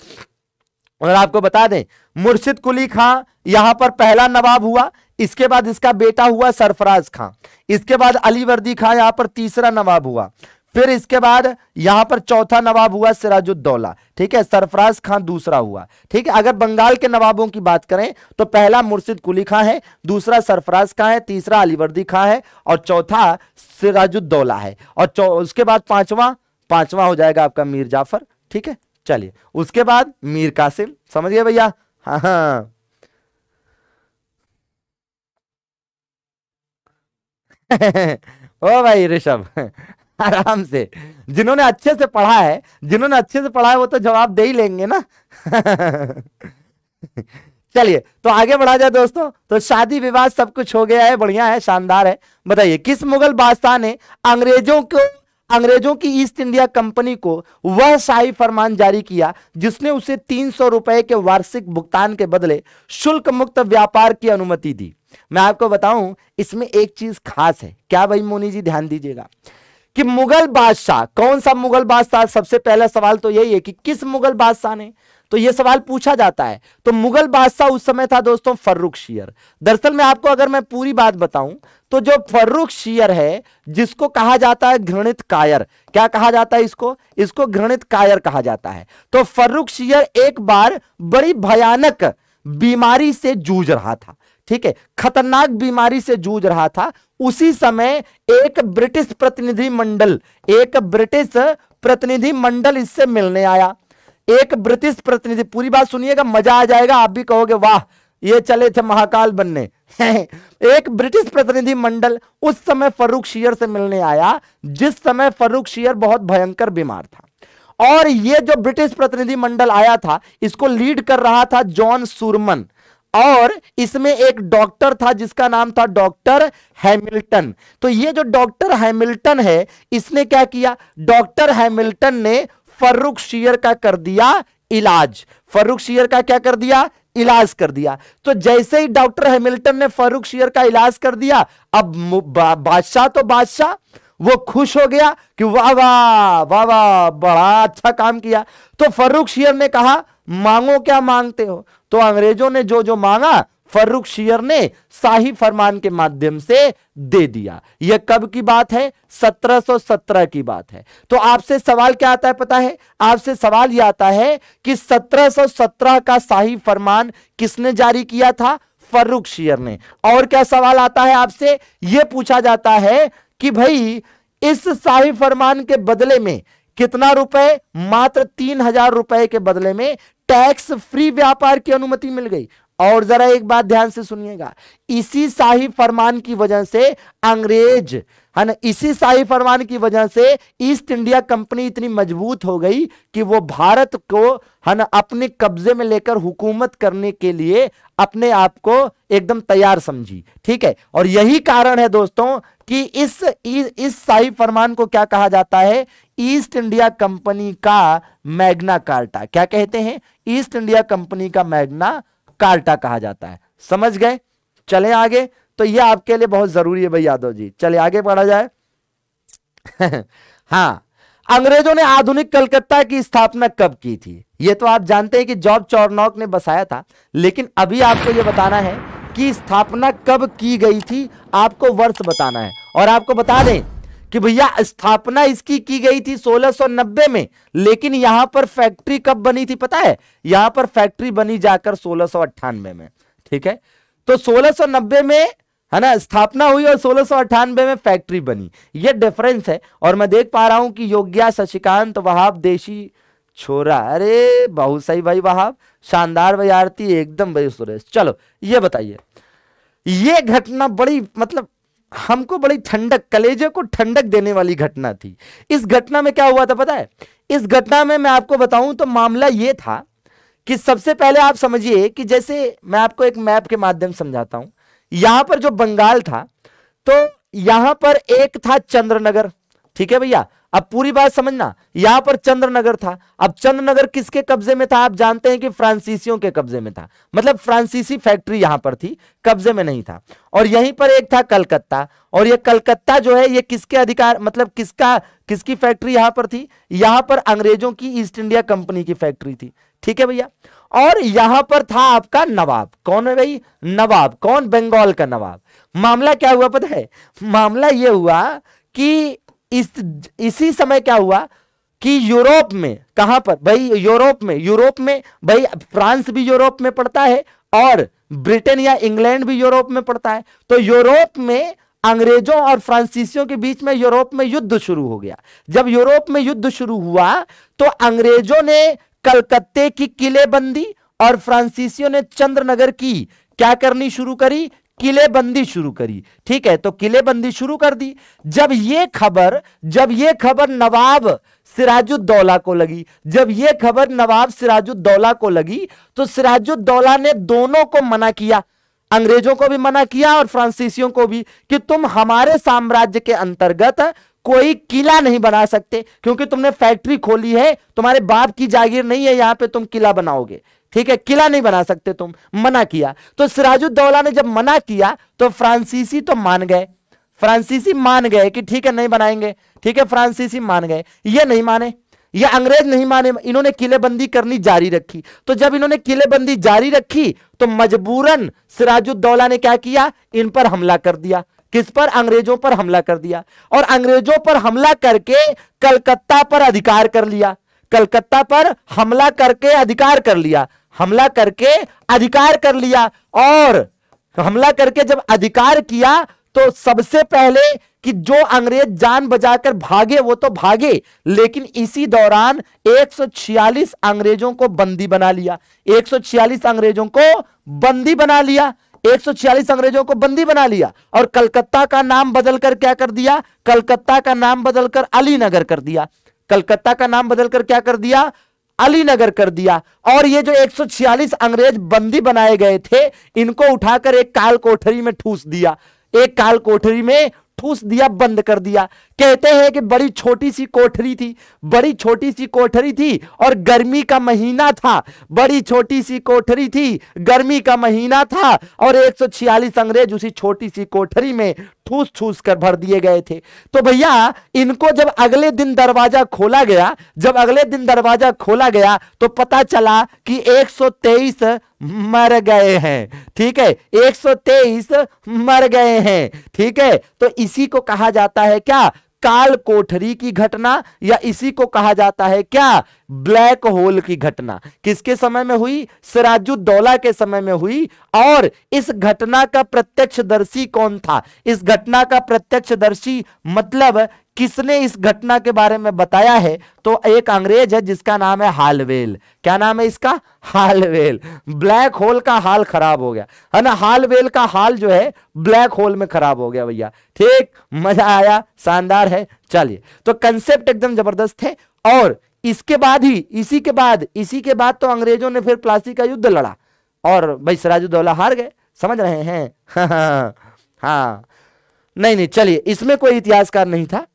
और आपको बता दें मुर्शिद कुली खां यहां पर पहला नवाब हुआ इसके बाद इसका बेटा हुआ सरफराज खां इसके बाद अली वर्दी खां यहां पर तीसरा नवाब हुआ फिर इसके बाद यहां पर चौथा नवाब हुआ सिराजुद्दौला ठीक है सरफराज खान दूसरा हुआ ठीक है अगर बंगाल के नवाबों की बात करें तो पहला मुर्शिद कुली खां है दूसरा सरफराज खां है तीसरा अलीवर्दी खां है और चौथा सिराजुद्दौला है और उसके बाद पांचवा पांचवा हो जाएगा आपका मीर जाफर ठीक है चलिए उसके बाद मीर कासिम समझिए भैया हाँ हाँ <laughs> ओ भाई ऋषभ आराम से जिन्होंने अच्छे से पढ़ा है जिन्होंने अच्छे से पढ़ा है वो तो जवाब दे ही लेंगे ना <laughs> चलिए तो आगे बढ़ा जाए दोस्तों तो शादी विवाह सब कुछ हो गया है बढ़िया है शानदार है बताइए किस मुगल बादशाह ने अंग्रेजों को अंग्रेजों की ईस्ट इंडिया कंपनी को वह शाही फरमान जारी किया जिसने उसे तीन सौ रुपए के वार्षिक भुगतान के बदले शुल्क मुक्त व्यापार की अनुमति दी मैं आपको बताऊं इसमें एक चीज खास है क्या भाई मोनी जी ध्यान दीजिएगा कि मुगल बादशाह कौन सा मुगल बादशाह सबसे पहला सवाल तो यही है कि किस मुगल बादशाह ने तो ये सवाल पूछा जाता है तो मुगल बादशाह उस समय था दोस्तों फर्रुख शियर दरअसल मैं आपको अगर मैं पूरी बात बताऊं तो जो फर्रुख शियर है जिसको कहा जाता है घृणित कायर क्या कहा जाता है इसको इसको घृणित कायर कहा जाता है तो फर्रुख शियर एक बार बड़ी भयानक बीमारी से जूझ रहा था ठीक है खतरनाक बीमारी से जूझ रहा था उसी समय एक ब्रिटिश प्रतिनिधि मंडल एक ब्रिटिश प्रतिनिधि मंडल इससे मिलने आया एक ब्रिटिश प्रतिनिधि पूरी बात सुनिएगा मजा आ जाएगा आप भी कहोगे वाह ये चले थे महाकाल बनने <laughs> एक ब्रिटिश प्रतिनिधि मंडल उस समय फरूख शियर से मिलने आया जिस समय फरूख शियर बहुत भयंकर बीमार था और ये जो ब्रिटिश प्रतिनिधि मंडल आया था इसको लीड कर रहा था जॉन सूरमन और इसमें एक डॉक्टर था जिसका नाम था डॉक्टर हैमिल्टन तो ये जो डॉक्टर हैमिल्टन है इसने क्या किया डॉक्टर हैमिल्टन ने फर्रुख शियर का कर दिया इलाज फर्रुख शियर का क्या कर दिया इलाज कर दिया तो जैसे ही डॉक्टर हैमिल्टन ने फर्रुख शियर का इलाज कर दिया अब बादशाह तो बादशाह वो खुश हो गया कि वाह वाह वाह वाह बड़ा अच्छा काम किया तो फर्रुख शियर ने कहा मांगो क्या मांगते हो तो अंग्रेजों ने जो जो मांगा फर्रुख शियर ने शाही फरमान के माध्यम से दे दिया यह कब की बात है 1717 की बात है तो आपसे सवाल क्या आता है पता है आपसे सवाल यह आता है कि 1717 का शाही फरमान किसने जारी किया था फर्रुख शियर ने और क्या सवाल आता है आपसे यह पूछा जाता है कि भाई इस शाही फरमान के बदले में कितना रुपए मात्र तीन हजार रुपए के बदले में टैक्स फ्री व्यापार की अनुमति मिल गई और जरा एक बात ध्यान से सुनिएगा इसी शाही फरमान की वजह से अंग्रेज है ना इसी शाही फरमान की वजह से ईस्ट इंडिया कंपनी इतनी मजबूत हो गई कि वो भारत को है ना अपने कब्जे में लेकर हुकूमत करने के लिए अपने आप को एकदम तैयार समझी ठीक है और यही कारण है दोस्तों कि इस इस शाही फरमान को क्या कहा जाता है ईस्ट इंडिया कंपनी का मैग्ना कार्टा क्या कहते हैं ईस्ट इंडिया कंपनी का मैग्ना कार्टा कहा जाता है समझ गए चले आगे तो यह आपके लिए बहुत जरूरी है भाई यादव जी चले आगे पढ़ा जाए <laughs> हाँ अंग्रेजों ने आधुनिक कलकत्ता की स्थापना कब की थी ये तो आप जानते हैं कि जॉब चौरनौक ने बसाया था लेकिन अभी आपको ये बताना है कि स्थापना कब की गई थी आपको वर्ष बताना है और आपको बता दें कि भैया स्थापना इसकी की गई थी 1690 में लेकिन यहां पर फैक्ट्री कब बनी थी पता है यहां पर फैक्ट्री बनी जाकर सोलह में ठीक है तो 1690 में है ना स्थापना हुई और सोलह में फैक्ट्री बनी ये डिफरेंस है और मैं देख पा रहा हूं कि योग्या शशिकांत वहाब देशी छोरा अरे बहुत सही भाई वहाब शानदार भाई आरती एकदम भाई सुरेश चलो ये बताइए ये घटना बड़ी मतलब हमको बड़ी ठंडक कलेजे को ठंडक देने वाली घटना थी इस घटना में क्या हुआ था पता है इस घटना में मैं आपको बताऊं तो मामला यह था कि सबसे पहले आप समझिए कि जैसे मैं आपको एक मैप के माध्यम समझाता हूं यहां पर जो बंगाल था तो यहां पर एक था चंद्रनगर ठीक है भैया अब पूरी बात समझना यहां पर चंद्रनगर था अब चंद्रनगर किसके कब्जे में था आप जानते हैं कि फ्रांसीसियों के कब्जे में था मतलब फ्रांसीसी फैक्ट्री यहां पर थी कब्जे में नहीं था और यहीं पर एक था कलकत्ता और ये कलकत्ता जो है ये किसके अधिकार मतलब किसका किसकी फैक्ट्री यहां पर थी यहां पर अंग्रेजों की ईस्ट इंडिया कंपनी की फैक्ट्री थी ठीक है भैया और यहां पर था आपका नवाब कौन है भाई नवाब कौन बंगाल का नवाब मामला क्या हुआ पता है मामला यह हुआ कि इस इसी समय क्या हुआ कि यूरोप में कहां पर भाई यूरोप में यूरोप में भाई फ्रांस भी यूरोप में पड़ता है और ब्रिटेन या इंग्लैंड भी यूरोप में पड़ता है तो यूरोप में अंग्रेजों और फ्रांसीसियों के बीच में यूरोप में युद्ध शुरू हो गया जब यूरोप में युद्ध शुरू हुआ तो अंग्रेजों ने कलकत्ते की किलेबंदी और फ्रांसीसियों ने चंद्रनगर की क्या करनी शुरू करी किलेबंदी शुरू करी ठीक है तो किलेबंदी शुरू कर दी जब ये खबर जब ये खबर नवाब सिराजुद्दौला को लगी जब ये खबर नवाब सिराजुद्दौला को लगी तो सिराजुद्दौला ने दोनों को मना किया अंग्रेजों को भी मना किया और फ्रांसीसियों को भी कि तुम हमारे साम्राज्य के अंतर्गत कोई किला नहीं बना सकते क्योंकि तुमने फैक्ट्री खोली है तुम्हारे बाप की जागीर नहीं है यहां पे तुम किला बनाओगे ठीक है किला नहीं बना सकते तुम मना किया तो सिराजुद्दौला ने जब मना किया तो फ्रांसीसी तो मान गए फ्रांसीसी मान गए कि ठीक है नहीं बनाएंगे ठीक है फ्रांसीसी मान गए ये नहीं माने ये अंग्रेज नहीं माने इन्होंने किलेबंदी करनी जारी रखी तो जब इन्होंने किलेबंदी जारी रखी तो मजबूरन सिराजुद्दौला ने क्या किया इन पर हमला कर दिया किस पर अंग्रेजों पर हमला कर दिया और अंग्रेजों पर हमला करके कलकत्ता पर अधिकार कर लिया कलकत्ता पर हमला करके अधिकार कर लिया हमला करके अधिकार कर लिया और हमला करके जब अधिकार किया तो सबसे पहले कि जो अंग्रेज जान बजाकर भागे वो तो भागे लेकिन इसी दौरान 146 अंग्रेजों को बंदी बना लिया 146 अंग्रेजों को बंदी बना लिया 146 अंग्रेजों को बंदी बना लिया और कलकत्ता का नाम बदलकर क्या कर दिया कलकत्ता का नाम बदलकर अलीनगर कर दिया कलकत्ता का नाम बदलकर क्या कर दिया अलीनगर कर दिया और ये जो 146 अंग्रेज बंदी बनाए गए थे इनको उठाकर एक काल कोठरी में ठूस दिया एक काल कोठरी में ठूस दिया बंद कर दिया कहते हैं कि बड़ी छोटी सी कोठरी थी बड़ी छोटी सी कोठरी थी और गर्मी का महीना था बड़ी छोटी सी कोठरी थी गर्मी का महीना था और एक अंग्रेज उसी छोटी सी कोठरी में ठूस ठूस कर भर दिए गए थे तो भैया इनको जब अगले दिन दरवाजा खोला गया जब अगले दिन दरवाजा खोला गया तो पता चला कि 123 मर गए हैं ठीक है 123 मर गए हैं ठीक है तो इसी को कहा जाता है क्या काल कोठरी की घटना या इसी को कहा जाता है क्या ब्लैक होल की घटना किसके समय में हुई सिराजुद्दौला के समय में हुई और इस घटना का प्रत्यक्षदर्शी कौन था इस घटना का प्रत्यक्षदर्शी मतलब किसने इस घटना के बारे में बताया है तो एक अंग्रेज है जिसका नाम है हालवेल क्या नाम है इसका हालवेल ब्लैक होल का हाल खराब हो गया है ना हालवेल का हाल जो है ब्लैक होल में खराब हो गया भैया ठीक मजा आया शानदार है चलिए तो कंसेप्ट एकदम जबरदस्त है और इसके बाद ही इसी के बाद इसी के बाद तो अंग्रेजों ने फिर प्लास्टिक का युद्ध लड़ा और भाई सराजुद्दौला हार गए समझ रहे हैं <laughs> हाँ हाँ नहीं नहीं चलिए इसमें कोई इतिहासकार नहीं था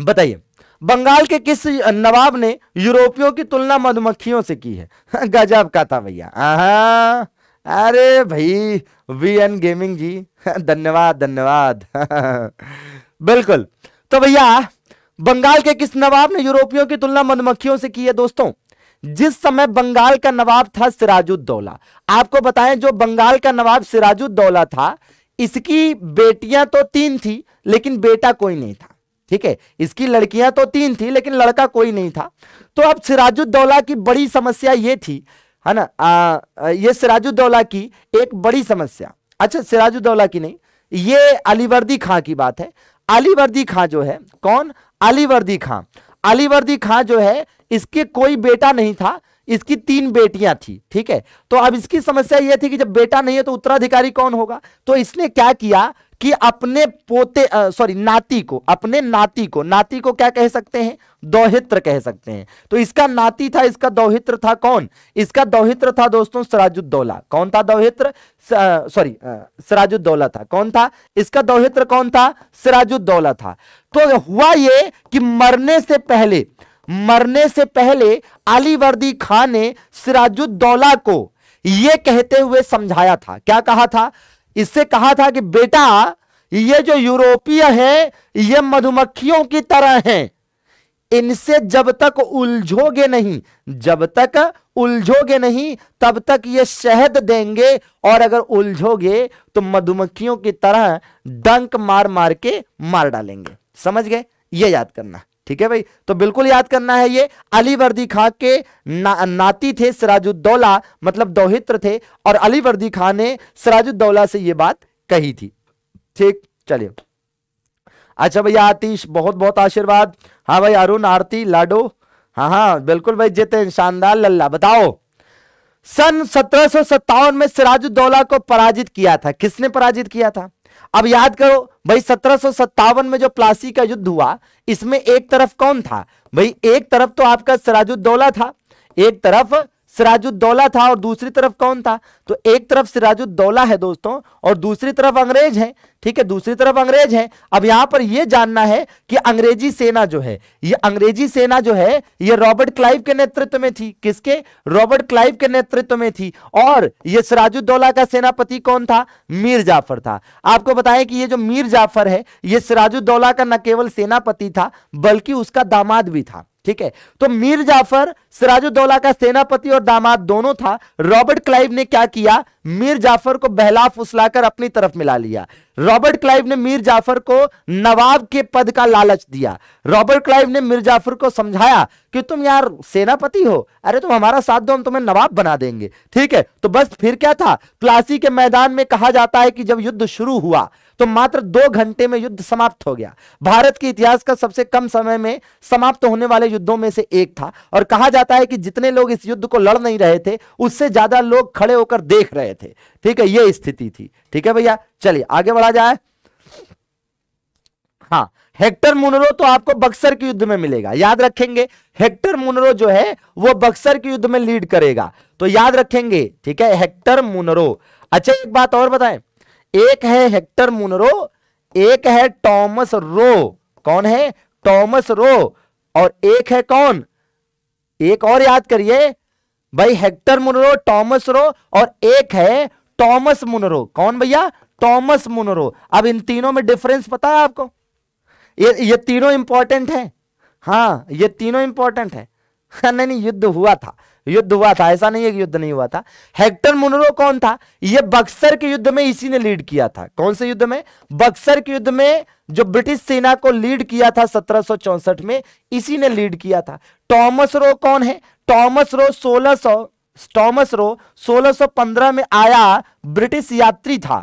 बताइए बंगाल के किस नवाब ने यूरोपियों की तुलना मधुमक्खियों से की है <laughs> गजब का था भैया अरे भाई वी एन गेमिंग जी <laughs> धन्यवाद धन्यवाद <laughs> बिल्कुल तो भैया बंगाल के किस नवाब ने यूरोपियों की तुलना मधुमक्खियों से की है दोस्तों जिस समय बंगाल का नवाब था सिराजुद्दौला आपको बताएं जो बंगाल का नवाब सिराजुद्दौला था इसकी बेटियां तो तीन थी लेकिन बेटा कोई नहीं था ठीक है इसकी लड़कियां तो तीन थी लेकिन लड़का कोई नहीं था तो अब सिराजुद्दौला की बड़ी समस्या ये थी है ना आ, ये सिराजुद्दौला की एक बड़ी समस्या अच्छा सिराजुद्दौला की नहीं ये अलीवर्दी खां की बात है अलीवर्दी खां जो है कौन अलीवर्दी खां अलीवर्दी खां जो है इसके कोई बेटा नहीं था इसकी तीन बेटियां थी ठीक है तो अब इसकी समस्या यह थी कि जब बेटा नहीं है तो उत्तराधिकारी कौन होगा तो इसने क्या किया कि अपने पोते सॉरी नाती को अपने नाती को नाती को क्या कह सकते हैं दौहित्र कह सकते हैं तो इसका नाती था इसका दौहित्र था कौन इसका दौहित्र था दोस्तों सराजुद्दौला कौन था दौहित्र सॉरी सराजुद्दौला था कौन था इसका दौहित्र कौन था सराजुद्दौला था तो हुआ ये कि मरने से पहले मरने से पहले अलीवर्दी खान ने सिराजुद्दौला को यह कहते हुए समझाया था क्या कहा था इससे कहा था कि बेटा ये जो यूरोपीय है ये मधुमक्खियों की तरह हैं इनसे जब तक उलझोगे नहीं जब तक उलझोगे नहीं तब तक ये शहद देंगे और अगर उलझोगे तो मधुमक्खियों की तरह डंक मार मार के मार डालेंगे समझ गए ये याद करना ठीक है भाई तो बिल्कुल याद करना है ये अली वर्दी खां के ना, नाती थे सिराजुद्दौला मतलब दौहित्र थे और अली वर्दी खां ने सिराजुद्दौला से ये बात कही थी ठीक चलिए अच्छा भैया आतिश बहुत बहुत आशीर्वाद हाँ भाई अरुण आरती लाडो हाँ हाँ बिल्कुल भाई जितने शानदार लल्ला बताओ सन सत्रह में सिराजुद्दौला को पराजित किया था किसने पराजित किया था अब याद करो भाई सत्रह में जो प्लासी का युद्ध हुआ इसमें एक तरफ कौन था भाई एक तरफ तो आपका सिराजुद्दौला था एक तरफ सिराजुद्दौला था और दूसरी तरफ कौन था तो एक तरफ सिराजुद्दौला है दोस्तों और दूसरी तरफ अंग्रेज है ठीक है दूसरी तरफ अंग्रेज है अब यहां पर यह जानना है कि अंग्रेजी सेना जो है ये अंग्रेजी सेना जो है ये रॉबर्ट क्लाइव के नेतृत्व में थी किसके रॉबर्ट क्लाइव के नेतृत्व में थी और ये सिराजुद्दौला का सेनापति कौन था मीर जाफर था आपको बताएं कि ये जो मीर जाफर है ये सिराजुद्दौला का न केवल सेनापति था बल्कि उसका दामाद भी था ठीक है तो मीर जाफर सिराजुद्दौला का सेनापति और दामाद दोनों था रॉबर्ट क्लाइव ने क्या किया मीर जाफर को बहला फुसलाकर अपनी तरफ मिला लिया रॉबर्ट क्लाइव ने मीर जाफर को नवाब के पद का लालच दिया रॉबर्ट क्लाइव ने मीर जाफर को समझाया कि तुम यार सेनापति हो अरे तुम हमारा साथ दो हम तुम्हें नवाब बना देंगे ठीक है तो बस फिर क्या था क्लासी के मैदान में कहा जाता है कि जब युद्ध शुरू हुआ तो मात्र दो घंटे में युद्ध समाप्त हो गया भारत के इतिहास का सबसे कम समय में समाप्त होने वाले युद्धों में से एक था और कहा जाता है कि जितने लोग इस युद्ध को लड़ नहीं रहे थे उससे ज्यादा लोग खड़े होकर देख रहे थे ठीक है यह स्थिति थी ठीक है भैया चलिए आगे बढ़ा जाए हाँ हेक्टर मुनरो तो आपको बक्सर के युद्ध में मिलेगा याद रखेंगे हेक्टर मुनरो जो है वो बक्सर के युद्ध में लीड करेगा तो याद रखेंगे ठीक है हेक्टर मुनरो अच्छा एक बात और बताएं एक है हेक्टर मुनरो एक है टॉमस रो कौन है टॉमस रो और एक है कौन एक और याद करिए भाई हेक्टर मुनरो टॉमस रो और एक है टॉमस मुनरो कौन भैया टॉमस मुनरो अब इन तीनों में डिफरेंस पता है आपको ये ये तीनों इंपॉर्टेंट है हाँ ये तीनों इंपॉर्टेंट है <laughs> नहीं नहीं युद्ध हुआ था युद्ध हुआ था ऐसा नहीं है कि युद्ध नहीं हुआ था हेक्टर मुनरो कौन था ये बक्सर के युद्ध में इसी ने लीड किया था कौन से युद्ध में बक्सर के युद्ध में जो ब्रिटिश सेना को लीड किया था सत्रह में इसी ने लीड किया था टॉमस रो कौन है टॉमस रो सोलह टॉमस रो 1615 में आया ब्रिटिश यात्री था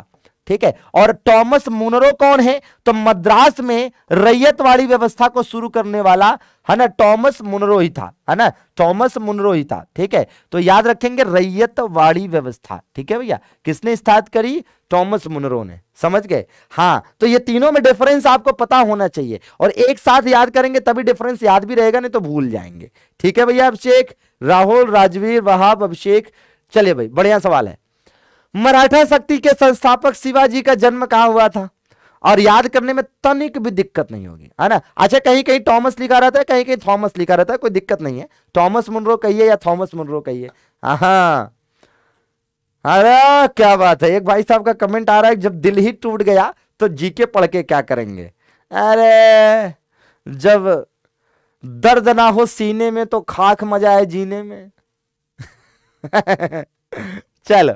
ठीक है और टॉमस मुनरो कौन है तो मद्रास में रैयत वाली व्यवस्था को शुरू करने वाला है ना टॉमस मुनरो ही था है ना टॉमस मुनरो ही था ठीक है तो याद रखेंगे रैयत वाली व्यवस्था ठीक है भैया किसने स्थापित करी टॉमस मुनरो ने समझ गए हाँ तो ये तीनों में डिफरेंस आपको पता होना चाहिए और एक साथ याद करेंगे तभी डिफरेंस याद भी रहेगा नहीं तो भूल जाएंगे ठीक है भैया अभिषेक राहुल राजवीर वहाब अभिषेक चलिए भाई बढ़िया सवाल है मराठा शक्ति के संस्थापक शिवाजी का जन्म कहाँ हुआ था और याद करने में तनिक भी दिक्कत नहीं होगी है ना अच्छा कहीं कहीं टॉमस लिखा रहता है कहीं कहीं थॉमस लिखा रहता है कोई दिक्कत नहीं है थॉमस मुनरो कहिए या थॉमस मुनरो कहिए हा अरे क्या बात है एक भाई साहब का कमेंट आ रहा है जब दिल ही टूट गया तो जीके पढ़ के क्या करेंगे अरे जब दर्द ना हो सीने में तो खाक मजा है जीने में <laughs> चल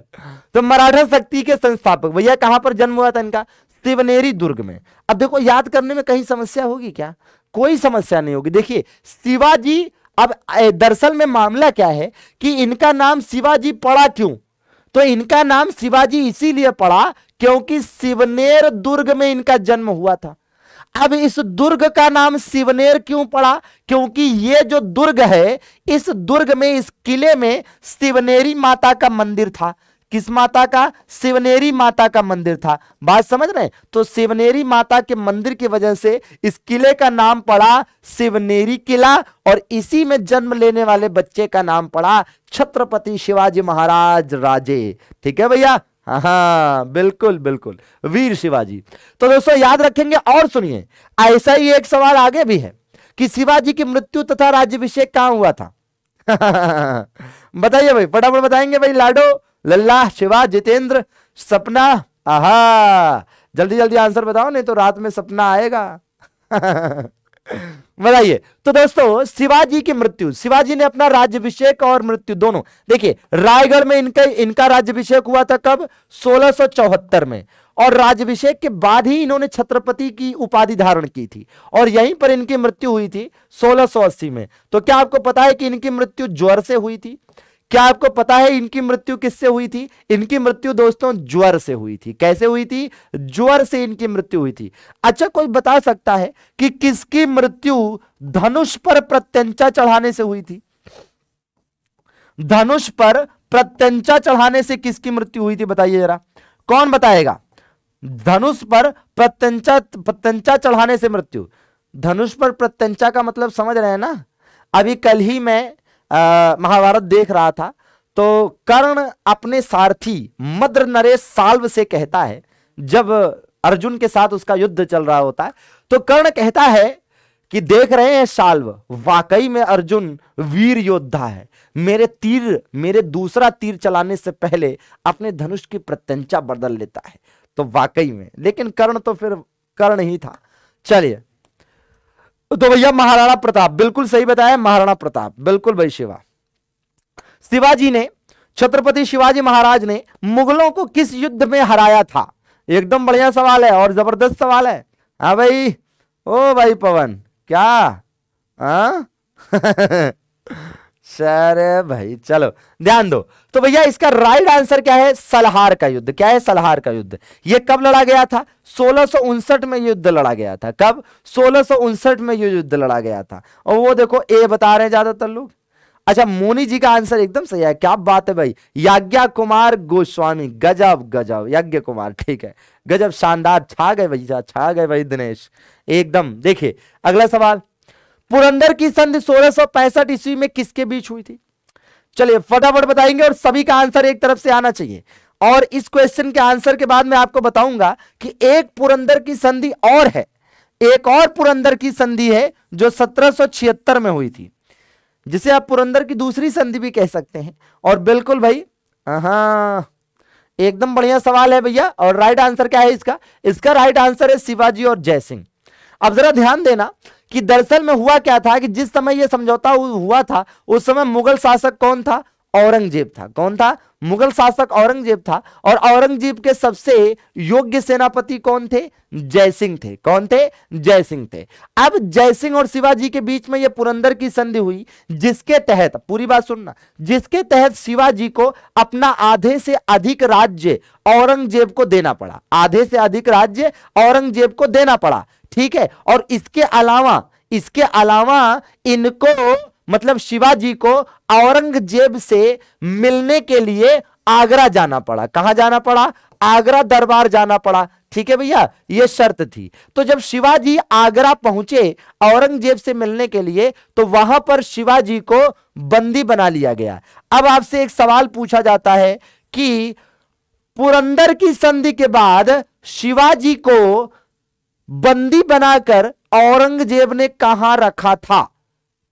तो मराठा शक्ति के संस्थापक भैया कहां पर जन्म हुआ था इनका शिवनेरी दुर्ग में अब देखो याद करने में कहीं समस्या होगी क्या कोई समस्या नहीं होगी देखिए शिवाजी अब दरअसल में मामला क्या है कि इनका नाम शिवाजी पड़ा क्यों तो इनका नाम शिवाजी इसीलिए पड़ा क्योंकि शिवनेर दुर्ग में इनका जन्म हुआ था अब इस दुर्ग का नाम शिवनेर क्यों पड़ा क्योंकि ये जो दुर्ग है इस दुर्ग में इस किले में शिवनेरी माता का मंदिर था किस माता का शिवनेरी माता का मंदिर था बात समझ रहे तो शिवनेरी माता के मंदिर की वजह से इस किले का नाम पड़ा शिवनेरी किला और इसी में जन्म लेने वाले बच्चे का नाम पड़ा छत्रपति शिवाजी महाराज राजे ठीक है भैया हाँ, हाँ बिल्कुल बिल्कुल वीर शिवाजी तो दोस्तों याद रखेंगे और सुनिए ऐसा ही एक सवाल आगे भी है कि शिवाजी की मृत्यु तथा राज्यभिषेक कहाँ हुआ था <laughs> बताइए भाई फटाफट बताएंगे भाई लाडो लल्ला शिवा जितेंद्र सपना आहा जल्दी जल्दी आंसर बताओ नहीं तो रात में सपना आएगा <laughs> बताइए तो दोस्तों शिवाजी की मृत्यु शिवाजी ने अपना राज्यभिषेक और मृत्यु दोनों देखिए रायगढ़ में इनका इनका राज्यभिषेक हुआ था कब सोलह में और राज्यभिषेक के बाद ही इन्होंने छत्रपति की उपाधि धारण की थी और यहीं पर इनकी मृत्यु हुई थी 1680 में तो क्या आपको पता है कि इनकी मृत्यु ज्वर से हुई थी क्या आपको पता है इनकी मृत्यु किससे हुई थी इनकी मृत्यु दोस्तों ज्वर से हुई थी कैसे हुई थी ज्वर से इनकी मृत्यु हुई थी अच्छा कोई बता सकता है कि किसकी मृत्यु धनुष पर प्रत्यंचा चढ़ाने से हुई थी धनुष पर प्रत्यंचा चढ़ाने से किसकी मृत्यु हुई थी बताइए जरा कौन बताएगा धनुष पर प्रत्यंचा प्रत्यंचा चढ़ाने से मृत्यु धनुष पर प्रत्यंचा का मतलब समझ रहे हैं ना अभी कल ही मैं महाभारत देख रहा था तो कर्ण अपने सारथी मद्र नरेश साल्व से कहता है जब अर्जुन के साथ उसका युद्ध चल रहा होता है तो कर्ण कहता है कि देख रहे हैं साल्व वाकई में अर्जुन वीर योद्धा है मेरे तीर मेरे दूसरा तीर चलाने से पहले अपने धनुष की प्रत्यंचा बदल लेता है तो वाकई में लेकिन कर्ण तो फिर कर्ण ही था चलिए तो भैया महाराणा प्रताप बिल्कुल सही बताया महाराणा प्रताप बिल्कुल भाई शिवा शिवाजी ने छत्रपति शिवाजी महाराज ने मुगलों को किस युद्ध में हराया था एकदम बढ़िया सवाल है और जबरदस्त सवाल है हाँ भाई ओ भाई पवन क्या हाँ? <laughs> अरे भाई चलो ध्यान दो तो भैया इसका राइट आंसर क्या है सलहार का युद्ध क्या है सलहार का युद्ध यह कब लड़ा गया था सोलह में युद्ध लड़ा गया था कब सोलह में ये युद्ध लड़ा गया था और वो देखो ए बता रहे हैं ज्यादातर लोग अच्छा मोनी जी का आंसर एकदम सही है क्या बात है भाई याज्ञा कुमार गोस्वामी गजब गजब यज्ञ कुमार ठीक है गजब शानदार छा गए भैया छा गए भाई दिनेश एकदम देखिए अगला सवाल पुरंदर की संधि सोलह ईस्वी में किसके बीच हुई थी चलिए फटाफट बताएंगे और सभी का आंसर एक तरफ से आना चाहिए और इस क्वेश्चन के आंसर के बाद मैं आपको बताऊंगा कि एक पुरंदर की संधि और है एक और पुरंदर की संधि है जो 1776 में हुई थी जिसे आप पुरंदर की दूसरी संधि भी कह सकते हैं और बिल्कुल भाई हाँ एकदम बढ़िया सवाल है भैया और राइट आंसर क्या है इसका इसका राइट आंसर है शिवाजी और जयसिंह अब जरा ध्यान देना कि दरअसल में हुआ क्या था कि जिस समय यह समझौता हुआ था उस समय मुगल शासक कौन था औरंगजेब था कौन था मुगल शासक औरंगजेब था और औरंगजेब के सबसे योग्य सेनापति कौन थे जयसिंह थे कौन थे जयसिंह थे अब जयसिंह और शिवाजी के बीच में यह पुरंदर की संधि हुई जिसके तहत पूरी बात सुनना जिसके तहत शिवाजी को अपना आधे से अधिक राज्य औरंगजेब को देना पड़ा आधे से अधिक राज्य औरंगजेब को देना पड़ा ठीक है और इसके अलावा इसके अलावा इनको मतलब शिवाजी को औरंगजेब से मिलने के लिए आगरा जाना पड़ा कहां जाना पड़ा आगरा दरबार जाना पड़ा ठीक है भैया ये शर्त थी तो जब शिवाजी आगरा पहुंचे औरंगजेब से मिलने के लिए तो वहां पर शिवाजी को बंदी बना लिया गया अब आपसे एक सवाल पूछा जाता है कि पुरंदर की संधि के बाद शिवाजी को बंदी बनाकर औरंगजेब ने कहा रखा था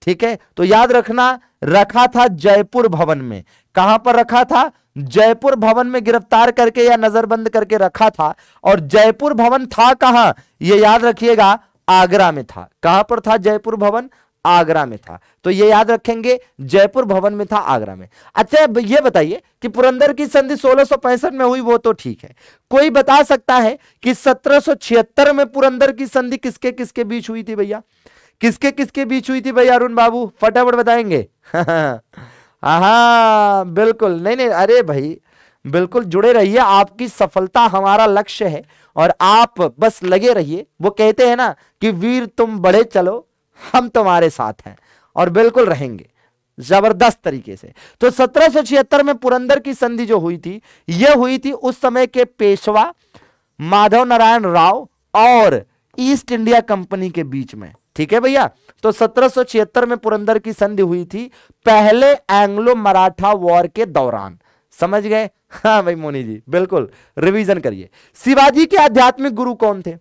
ठीक है तो याद रखना रखा था जयपुर भवन में कहां पर रखा था जयपुर भवन में गिरफ्तार करके या नजरबंद करके रखा था और जयपुर भवन था कहां यह याद रखिएगा आगरा में था कहां पर था जयपुर भवन आगरा में था तो यह याद रखेंगे जयपुर भवन में था आगरा में अच्छा यह बताइए कि पुरंदर की संधि सोलह में हुई वो तो ठीक है कोई बता सकता है कि 1776 में पुरंदर की संधि किसके किसके बीच हुई थी भैया किसके किसके बीच हुई थी भाई अरुण बाबू फटाफट बताएंगे <laughs> हाँ बिल्कुल नहीं नहीं अरे भाई बिल्कुल जुड़े रहिए आपकी सफलता हमारा लक्ष्य है और आप बस लगे रहिए वो कहते हैं ना कि वीर तुम बड़े चलो हम तुम्हारे साथ हैं और बिल्कुल रहेंगे जबरदस्त तरीके से तो सत्रह में पुरंदर की संधि जो हुई थी यह हुई थी उस समय के पेशवा माधव नारायण राव और ईस्ट इंडिया कंपनी के बीच में ठीक है भैया तो सत्रह में पुरंदर की संधि हुई थी पहले एंग्लो मराठा वॉर के दौरान समझ गए हाँ भाई मोनी जी बिल्कुल रिवीजन करिए शिवाजी के आध्यात्मिक गुरु कौन थे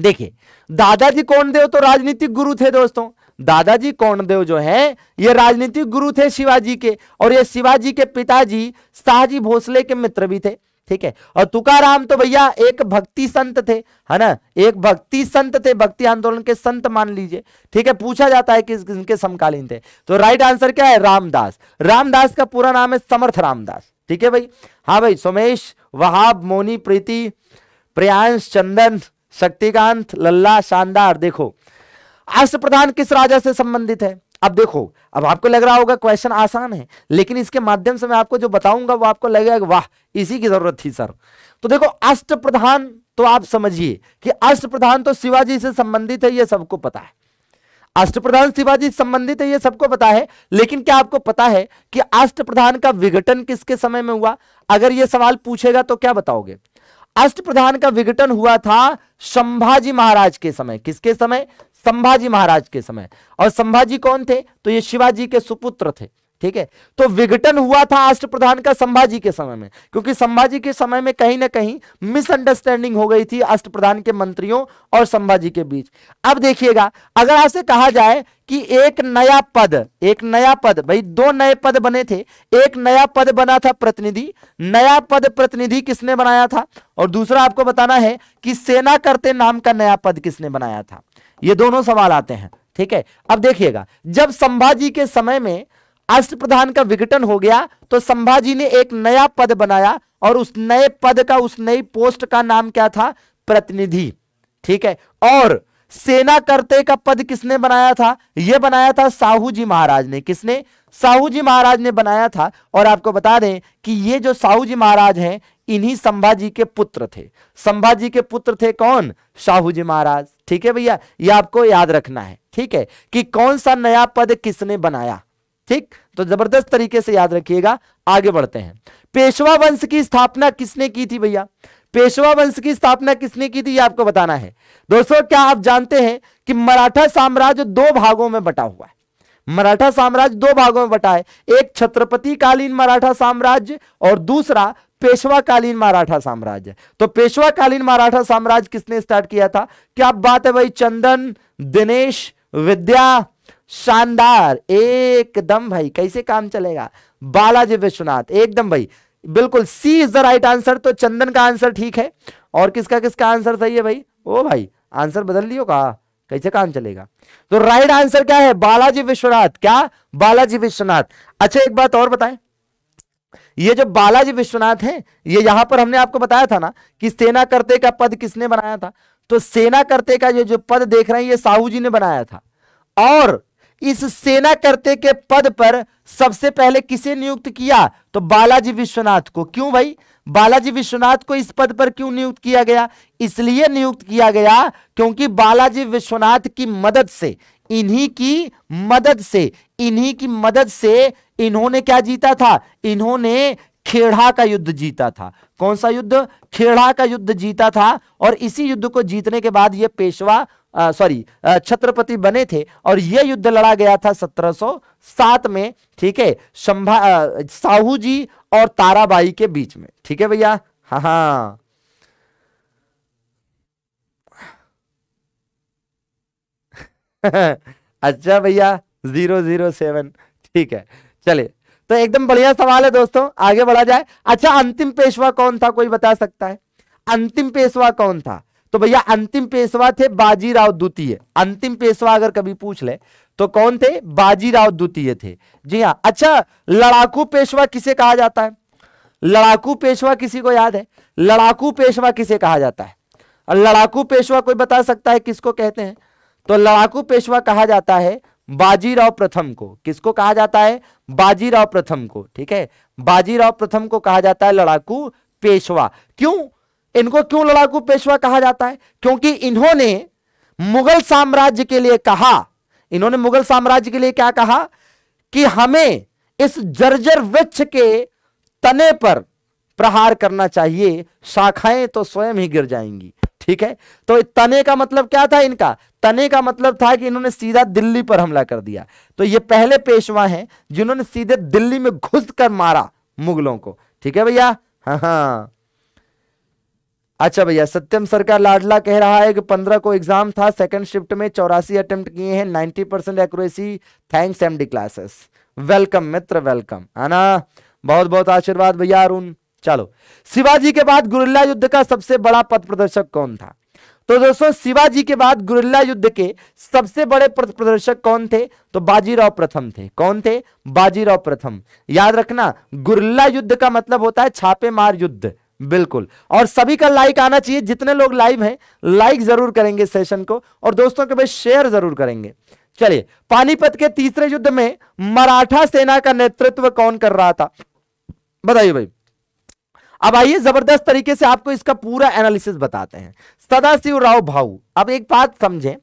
देखिए दादाजी कौन देव तो राजनीतिक गुरु थे दोस्तों दादाजी कौनदेव जो है ये राजनीतिक गुरु थे शिवाजी के और ये शिवाजी के पिताजी शाहजी भोसले के मित्र भी थे ठीक है और तुकाराम तो भैया एक भक्ति संत थे है ना एक भक्ति संत थे भक्ति आंदोलन के संत मान लीजिए ठीक है पूछा जाता है कि इनके समकालीन थे तो राइट आंसर क्या है रामदास रामदास का पूरा नाम है समर्थ रामदास ठीक है भाई हाँ भाई सोमेश वहाब मोनी प्रीति प्रयांश चंदन शक्तिकांत लल्ला शानदार देखो अष्ट प्रधान किस राजा से संबंधित है अब देखो अब आपको लग रहा होगा क्वेश्चन आसान है लेकिन इसके माध्यम से मैं आपको जो बताऊंगा वो आपको लगेगा वाह इसी की जरूरत थी सर तो देखो अष्ट प्रधान तो आप समझिए कि अष्ट प्रधान तो शिवाजी से संबंधित है ये सबको पता है अष्ट प्रधान शिवाजी से संबंधित है ये सबको पता है लेकिन क्या आपको पता है कि अष्ट प्रधान का विघटन किसके समय में हुआ अगर ये सवाल पूछेगा तो क्या बताओगे अष्ट प्रधान का विघटन हुआ था संभाजी महाराज के समय किसके समय संभाजी महाराज के समय और संभाजी कौन थे तो ये शिवाजी के सुपुत्र थे ठीक है तो विघटन हुआ था अष्ट प्रधान का संभाजी के समय में क्योंकि संभाजी के समय में कहीं ना कहीं मिसअंडरस्टैंडिंग हो गई थी अष्ट प्रधान के मंत्रियों और संभाजी के बीच अब देखिएगा अगर आपसे कहा जाए कि एक नया पद एक नया पद भाई दो नए पद बने थे एक नया पद बना था प्रतिनिधि नया पद प्रतिनिधि किसने बनाया था और दूसरा आपको बताना है कि सेना करते नाम का नया पद किसने बनाया था ये दोनों सवाल आते हैं ठीक है अब देखिएगा जब संभाजी के समय में अष्ट प्रधान का विघटन हो गया तो संभाजी ने एक नया पद बनाया और उस नए पद का उस नई पोस्ट का नाम क्या था प्रतिनिधि ठीक है और सेना करते का पद किसने बनाया था यह बनाया था साहू जी महाराज ने किसने साहू जी महाराज ने बनाया था और आपको बता दें कि ये जो साहू जी महाराज हैं इन्हीं संभाजी के पुत्र थे संभाजी के पुत्र थे कौन शाहू जी महाराज ठीक है भैया ये आपको याद रखना है ठीक है कि कौन सा नया पद किसने बनाया ठीक तो जबरदस्त तरीके से याद रखिएगा आगे बढ़ते हैं पेशवा वंश की स्थापना किसने की थी भैया पेशवा वंश की स्थापना किसने की थी आपको बताना है दोस्तों क्या आप जानते हैं कि मराठा साम्राज्य दो भागों में बटा हुआ है मराठा साम्राज्य दो भागों में बटा है एक छत्रपति कालीन मराठा साम्राज्य और दूसरा पेशवाकालीन मराठा साम्राज्य तो पेशवाकालीन मराठा साम्राज्य किसने स्टार्ट किया था क्या बात है भाई चंदन दिनेश विद्या शानदार एकदम भाई कैसे काम चलेगा बालाजी विश्वनाथ एकदम भाई बिल्कुल C is the right answer तो चंदन का आंसर ठीक है और किसका किसका आंसर सही है भाई ओ भाई आंसर बदल लियो का कैसे काम चलेगा तो राइट आंसर क्या है बालाजी विश्वनाथ क्या बालाजी विश्वनाथ अच्छा एक बात और बताएं ये जो बालाजी विश्वनाथ हैं ये यहां पर हमने आपको बताया था ना कि सेना करते का पद किसने बनाया था तो सेना करते का ये जो पद देख रहे हैं ये साहू जी ने बनाया था और इस सेना करते के पद पर सबसे पहले किसे नियुक्त किया तो बालाजी विश्वनाथ को क्यों भाई बालाजी विश्वनाथ को इस पद पर क्यों नियुक्त किया गया इसलिए नियुक्त किया गया क्योंकि बालाजी विश्वनाथ की मदद से इन्हीं की मदद से इन्हीं की मदद से इन्होंने क्या जीता था इन्होंने खेड़ा का युद्ध जीता था कौन सा युद्ध खेड़ा का युद्ध जीता था और इसी युद्ध को जीतने के बाद ये पेशवा सॉरी छत्रपति बने थे और यह युद्ध लड़ा गया था 1707 में ठीक है शंभा साहू जी और ताराबाई के बीच में ठीक है भैया हाँ हा। <laughs> अच्छा भैया जीरो जीरो सेवन ठीक है चलिए तो एकदम बढ़िया सवाल है दोस्तों आगे बढ़ा जाए अच्छा अंतिम पेशवा कौन था कोई बता सकता है अंतिम पेशवा कौन था तो भैया अंतिम पेशवा थे बाजीराव द्वितीय अंतिम पेशवा अगर कभी पूछ ले तो कौन थे बाजीराव द्वितीय थे जी हाँ अच्छा लड़ाकू पेशवा किसे कहा जाता है लड़ाकू पेशवा किसी को याद है लड़ाकू पेशवा किसे कहा जाता है और लड़ाकू पेशवा कोई बता सकता है किसको कहते हैं तो लड़ाकू पेशवा कहा जाता है बाजीराव प्रथम को किसको कहा जाता है बाजीराव प्रथम को ठीक है बाजीराव प्रथम को कहा जाता है लड़ाकू पेशवा क्यों इनको क्यों लड़ाकू पेशवा कहा जाता है क्योंकि इन्होंने मुगल साम्राज्य के लिए कहा इन्होंने मुगल साम्राज्य के लिए क्या कहा कि हमें इस जर्जर वृक्ष के तने पर प्रहार करना चाहिए शाखाएं तो स्वयं ही गिर जाएंगी ठीक है तो तने का मतलब क्या था इनका तने का मतलब था कि इन्होंने सीधा दिल्ली पर हमला कर दिया तो ये पहले पेशवा हैं जिन्होंने सीधे दिल्ली में घुस कर मारा मुगलों को ठीक है भैया हाँ हाँ अच्छा भैया सत्यम सरकार लाडला कह रहा है कि पंद्रह को एग्जाम था सेकंड शिफ्ट में चौरासी अटेम्प्ट किए हैं ninety percent accuracy thanks MD classes welcome मित्र वेलकम है ना बहुत बहुत आशीर्वाद भैया अरुण चलो शिवाजी के बाद गुरिल्ला युद्ध का सबसे बड़ा पथ प्रदर्शक कौन था तो दोस्तों शिवाजी के बाद गुरिल्ला युद्ध के सबसे बड़े पथ प्रदर्शक कौन थे तो बाजीराव प्रथम थे कौन थे बाजीराव प्रथम याद रखना गुरिल्ला युद्ध का मतलब होता है छापेमार युद्ध बिल्कुल और सभी का लाइक आना चाहिए जितने लोग लाइव हैं लाइक जरूर करेंगे सेशन को और दोस्तों के भाई शेयर जरूर करेंगे चलिए पानीपत के तीसरे युद्ध में मराठा सेना का नेतृत्व कौन कर रहा था बताइए भाई अब आइए जबरदस्त तरीके से आपको इसका पूरा एनालिसिस बताते हैं सदाशिव राव भाऊ अब एक बात समझें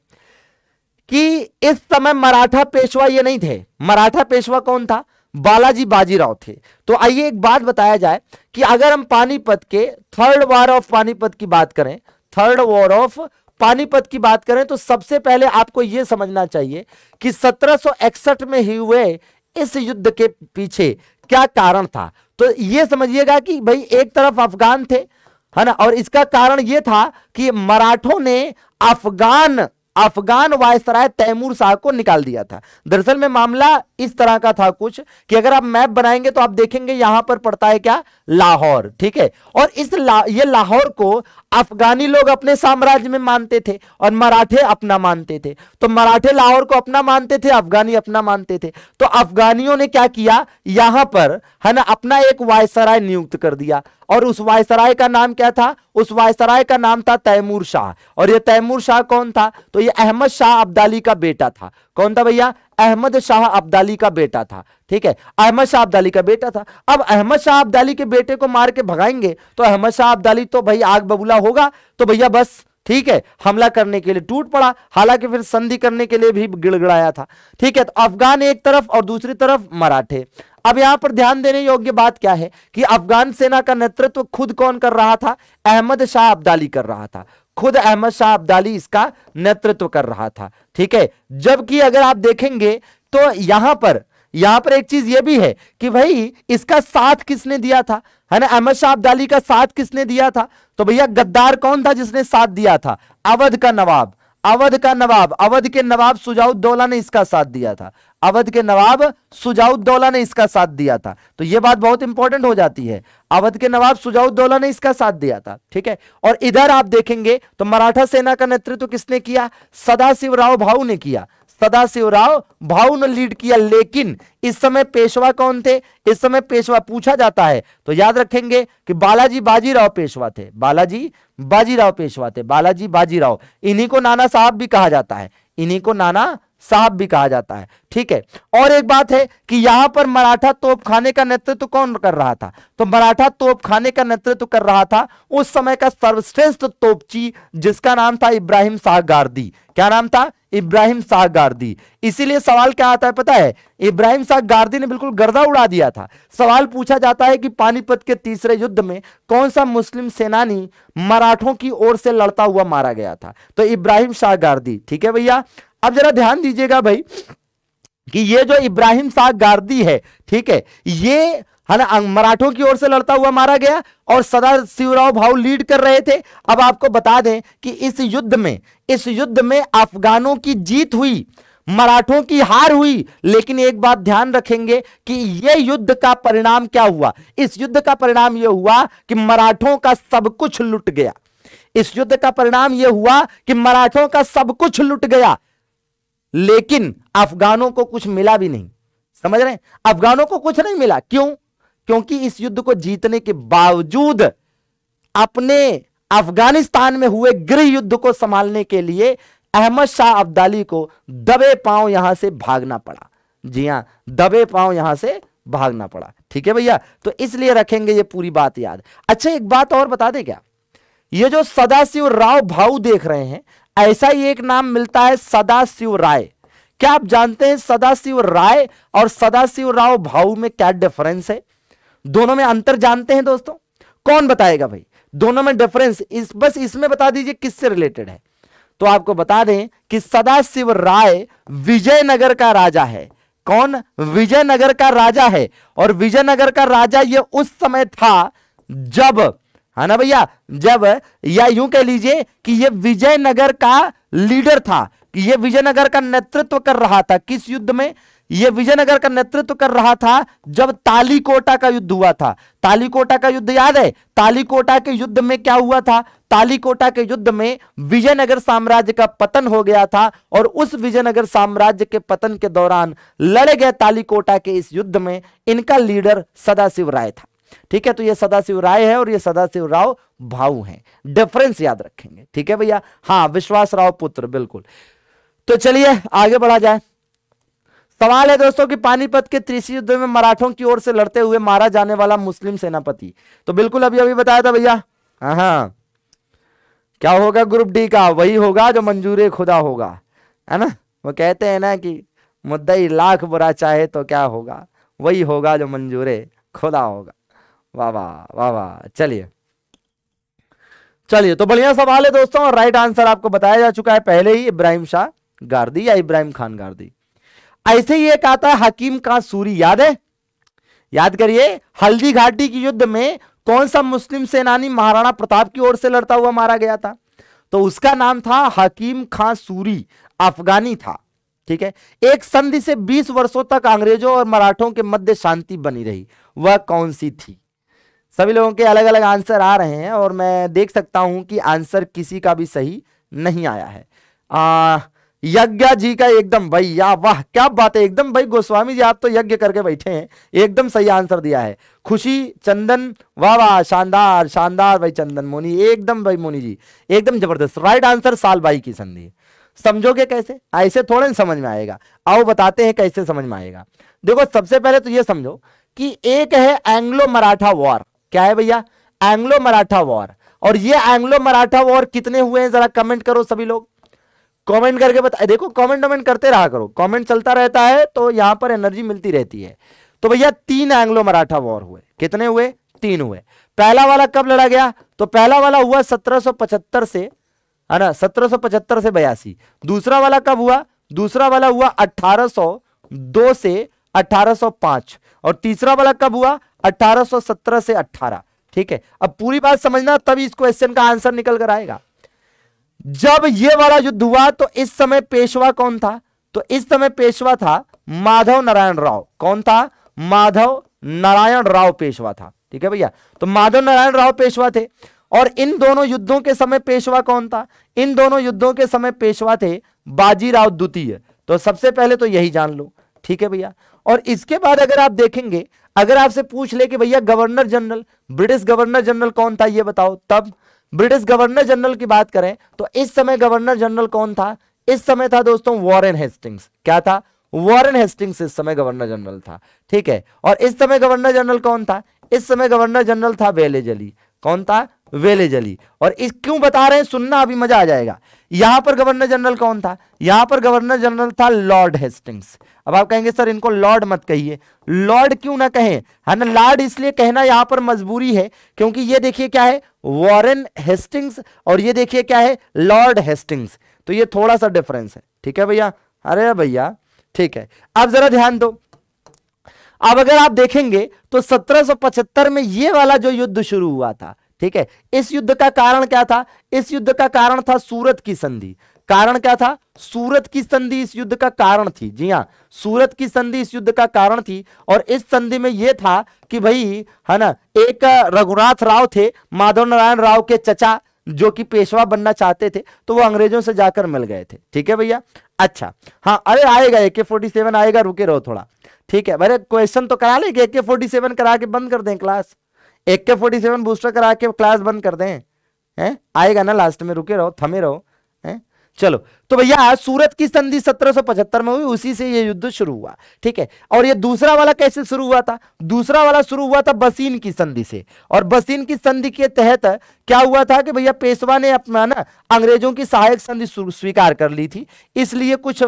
कि इस समय मराठा पेशवा ये नहीं थे मराठा पेशवा कौन था बालाजी बाजीराव थे तो आइए एक बात बताया जाए कि अगर हम पानीपत के थर्ड वार ऑफ पानीपत की बात करें थर्ड वॉर ऑफ पानीपत की बात करें तो सबसे पहले आपको यह समझना चाहिए कि 1761 में ही हुए इस युद्ध के पीछे क्या कारण था तो ये समझिएगा कि भाई एक तरफ अफगान थे है ना और इसका कारण यह था कि मराठों ने Afghan Afghan viceroy Taimur Shah को निकाल दिया था दरअसल में मामला इस तरह का था कुछ कि अगर आप मैप बनाएंगे तो आप देखेंगे यहां पर पड़ता है क्या लाहौर ठीक है और इस ला, ये लाहौर को अफगानी लोग अपने साम्राज्य में मानते थे और मराठे अपना मानते थे तो मराठे लाहौर को अपना मानते थे अफगानी अपना मानते थे तो अफगानियों ने क्या किया यहां पर है ना अपना एक वायसराय नियुक्त कर दिया और उस वायसराय का नाम क्या था उस वायसराय का नाम था तैमूर शाह और ये तैमूर शाह कौन था तो ये अहमद शाह अब्दाली का बेटा था कौन था भैया अहमद शाह अब्दाली का बेटा था ठीक है अहमद शाह अब्दाली का बेटा था अब अहमद शाह अब्दाली के बेटे को मार के भगाएंगे तो अहमद शाह अब्दाली तो भाई आग बबूला होगा तो भैया बस ठीक है हमला करने के लिए टूट पड़ा हालांकि फिर संधि करने के लिए भी गिड़गड़ाया था ठीक है तो अफगान एक तरफ और दूसरी तरफ मराठे अब यहां पर ध्यान देने योग्य बात क्या है कि अफगान सेना का नेतृत्व खुद कौन कर रहा था अहमद शाह अब्दाली कर रहा था खुद अहमद शाह अब्दाली इसका नेतृत्व कर रहा था ठीक है जबकि अगर आप देखेंगे तो यहां पर यहां पर एक चीज यह भी है कि भाई इसका साथ किसने दिया था है ना अहमद शाह अब्दाली का साथ किसने दिया था तो भैया गद्दार कौन था जिसने साथ दिया था अवध का नवाब अवध का नवाब अवध के नवाब सुजाउद्दौला ने इसका साथ दिया था अवध के नवाब सुजाउद्दौला ने इसका साथ दिया था तो यह बात बहुत इंपॉर्टेंट हो जाती है अवध के नवाब सुजाउद्दौला ने इसका साथ दिया था ठीक है और इधर आप देखेंगे तो मराठा सेना का नेतृत्व तो किसने किया सदाशिवराव भाऊ ने किया सदाशिवराव भाऊ ने लीड किया लेकिन इस समय पेशवा कौन थे इस समय पेशवा पूछा जाता है तो याद रखेंगे कि बालाजी बाजीराव पेशवा थे बालाजी बाजीराव पेशवा थे बालाजी बाजीराव इन्हीं को नाना साहब भी कहा जाता है इन्हीं को नाना साहब भी कहा जाता है ठीक है और एक बात है कि यहां पर मराठा तोपखाने का नेतृत्व कौन कर रहा था तो मराठा तोपखाने का नेतृत्व कर रहा था उस समय का सर्वश्रेष्ठ तोपची जिसका नाम था इब्राहिम शाह गार्दी क्या नाम था इब्राहिम शाह गार्दी इसीलिए सवाल क्या आता है पता है इब्राहिम शाह गार्दी ने बिल्कुल गर्दा उड़ा दिया था सवाल पूछा जाता है कि पानीपत के तीसरे युद्ध में कौन सा मुस्लिम सेनानी मराठों की ओर से लड़ता हुआ मारा गया था तो इब्राहिम शाह गार्दी ठीक है भैया अब जरा ध्यान दीजिएगा भाई कि ये जो इब्राहिम शाह गार्दी है ठीक है ये है ना मराठों की ओर से लड़ता हुआ मारा गया और सदा शिवराव भाव लीड कर रहे थे अब आपको बता दें कि इस युद्ध में इस युद्ध में अफगानों की जीत हुई मराठों की हार हुई लेकिन एक बात ध्यान रखेंगे कि यह युद्ध का परिणाम क्या हुआ इस युद्ध का परिणाम यह हुआ कि मराठों का सब कुछ लुट गया इस युद्ध का परिणाम यह हुआ कि मराठों का सब कुछ लुट गया लेकिन अफगानों को कुछ मिला भी नहीं समझ रहे अफगानों को कुछ नहीं मिला क्यों क्योंकि इस युद्ध को जीतने के बावजूद अपने अफगानिस्तान में हुए गृह युद्ध को संभालने के लिए अहमद शाह अब्दाली को दबे पांव यहां से भागना पड़ा जी हां दबे पांव यहां से भागना पड़ा ठीक है भैया तो इसलिए रखेंगे ये पूरी बात याद अच्छा एक बात और बता दे क्या ये जो सदाशिव राव भाऊ देख रहे हैं ऐसा ही एक नाम मिलता है सदाशिव राय क्या आप जानते हैं सदाशिव राय और सदाशिव राव भाऊ में क्या डिफरेंस है दोनों में अंतर जानते हैं दोस्तों कौन बताएगा भाई दोनों में डिफरेंस इस बस इसमें बता दीजिए किससे रिलेटेड है तो आपको बता दें कि सदाशिव राय विजयनगर का राजा है कौन विजयनगर का राजा है और विजयनगर का राजा यह उस समय था जब है हाँ ना भैया जब या यूं कह लीजिए कि ये विजयनगर का लीडर था कि ये विजयनगर का नेतृत्व कर रहा था किस युद्ध में ये विजयनगर का नेतृत्व कर रहा था जब तालीकोटा का युद्ध हुआ था तालीकोटा का युद्ध याद है तालीकोटा के युद्ध में क्या हुआ था तालीकोटा के युद्ध में विजयनगर साम्राज्य का पतन हो गया था और उस विजयनगर साम्राज्य के पतन के दौरान लड़े गए तालीकोटा के इस युद्ध में इनका लीडर सदाशिव राय था ठीक है तो ये सदाशिव राय है और ये सदाशिव राव भाऊ हैं डिफरेंस याद रखेंगे ठीक है भैया हाँ विश्वास राव पुत्र बिल्कुल तो चलिए आगे बढ़ा जाए सवाल है दोस्तों कि पानीपत के त्रिशी युद्ध में मराठों की ओर से लड़ते हुए मारा जाने वाला मुस्लिम सेनापति तो बिल्कुल अभी अभी बताया था भैया हाँ, हाँ क्या होगा ग्रुप डी का वही होगा जो मंजूरे खुदा होगा है ना वो कहते हैं ना कि मुद्दई लाख बुरा चाहे तो क्या होगा वही होगा जो मंजूरे खुदा होगा वाह वाह वाह वाह चलिए चलिए तो बढ़िया सवाल है दोस्तों और राइट आंसर आपको बताया जा चुका है पहले ही इब्राहिम शाह गार्दी या इब्राहिम खान गार्दी ऐसे ही एक आता है हकीम सूरी याद है याद करिए हल्दी घाटी के युद्ध में कौन सा मुस्लिम सेनानी महाराणा प्रताप की ओर से लड़ता हुआ मारा गया था तो उसका नाम था हकीम खां सूरी अफगानी था ठीक है एक संधि से 20 वर्षों तक अंग्रेजों और मराठों के मध्य शांति बनी रही वह कौन सी थी सभी लोगों के अलग अलग आंसर आ रहे हैं और मैं देख सकता हूं कि आंसर किसी का भी सही नहीं आया है यज्ञ जी का एकदम भाई या वाह क्या बात है एकदम भाई गोस्वामी जी आप तो यज्ञ करके बैठे हैं एकदम सही आंसर दिया है खुशी चंदन वाह वाह शानदार शानदार भाई चंदन मोनी एकदम भाई मोनी जी एकदम जबरदस्त राइट आंसर साल भाई की संधि समझोगे कैसे ऐसे थोड़े समझ में आएगा आओ बताते हैं कैसे समझ में आएगा देखो सबसे पहले तो यह समझो कि एक है एंग्लो मराठा वॉर क्या है भैया एंग्लो मराठा वॉर और ये एंग्लो मराठा वॉर कितने हुए हैं जरा कमेंट करो सभी लोग कमेंट करके बता देखो कमेंट वमेंट करते रहा करो कमेंट चलता रहता है तो यहां पर एनर्जी मिलती रहती है तो भैया तीन एंग्लो मराठा वॉर हुए कितने हुए तीन हुए पहला वाला कब लड़ा गया तो पहला वाला हुआ 1775 से है ना 1775 से बयासी दूसरा वाला कब हुआ दूसरा वाला हुआ 1802 से 1805 और तीसरा वाला कब हुआ 1817 से 18 ठीक है अब पूरी बात समझना तभी इस क्वेश्चन का आंसर निकल कर आएगा जब ये वाला युद्ध हुआ तो इस समय पेशवा कौन था तो इस समय पेशवा था माधव नारायण राव कौन था माधव नारायण राव पेशवा था ठीक है भैया तो माधव नारायण राव पेशवा थे और इन दोनों युद्धों के समय पेशवा कौन था इन दोनों युद्धों के समय पेशवा थे बाजीराव द्वितीय तो सबसे पहले तो यही जान लो ठीक है भैया और इसके बाद अगर आप देखेंगे अगर आपसे पूछ ले कि भैया governor general British governor general कौन था ये बताओ तब ब्रिटिश गवर्नर जनरल की बात करें तो इस समय गवर्नर जनरल कौन था इस समय था दोस्तों वॉरेन हेस्टिंग्स क्या था वॉरेन हेस्टिंग्स इस समय गवर्नर जनरल था ठीक है और इस समय गवर्नर जनरल कौन था इस समय गवर्नर जनरल था वेलेजली कौन था वेलेजली और इस क्यों बता रहे हैं सुनना अभी मजा आ जाएगा यहां पर गवर्नर जनरल कौन था यहां पर गवर्नर जनरल था लॉर्ड हेस्टिंग्स अब आप कहेंगे सर इनको लॉर्ड मत कहिए लॉर्ड क्यों ना कहें है ना लॉर्ड इसलिए कहना यहां पर मजबूरी है क्योंकि ये देखिए क्या है वॉरेन हेस्टिंग्स और ये देखिए क्या है लॉर्ड हेस्टिंग्स तो ये थोड़ा सा डिफरेंस है ठीक है भैया अरे भैया ठीक है अब जरा ध्यान दो अब अगर आप देखेंगे तो सत्रह में ये वाला जो युद्ध शुरू हुआ था ठीक है इस युद्ध का कारण क्या था इस युद्ध का कारण था सूरत की संधि कारण क्या था सूरत की संधि इस युद्ध का कारण थी जी हाँ सूरत की संधि इस युद्ध का कारण थी और इस संधि में यह था कि भाई है ना एक रघुनाथ राव थे माधव नारायण राव के चचा जो कि पेशवा बनना चाहते थे तो वो अंग्रेजों से जाकर मिल गए थे ठीक है भैया अच्छा हाँ अरे आएगा एके फोर्टी सेवन आएगा रुके रहो थोड़ा ठीक है अरे क्वेश्चन तो करा लेके फोर्टी सेवन करा के बंद कर दें क्लास एक के फोर्टी सेवन बूस्टर करा के क्लास बंद कर दें हैं आएगा ना लास्ट में रुके रहो थमे रहो हैं चलो तो भैया सूरत की संधि 1775 में हुई उसी से ये युद्ध शुरू हुआ ठीक है और ये दूसरा वाला कैसे शुरू हुआ था दूसरा वाला शुरू हुआ था बसीन की संधि से और बसीन की संधि के तहत क्या हुआ था कि भैया पेशवा ने अपना ना अंग्रेजों की सहायक संधि स्वीकार कर ली थी इसलिए कुछ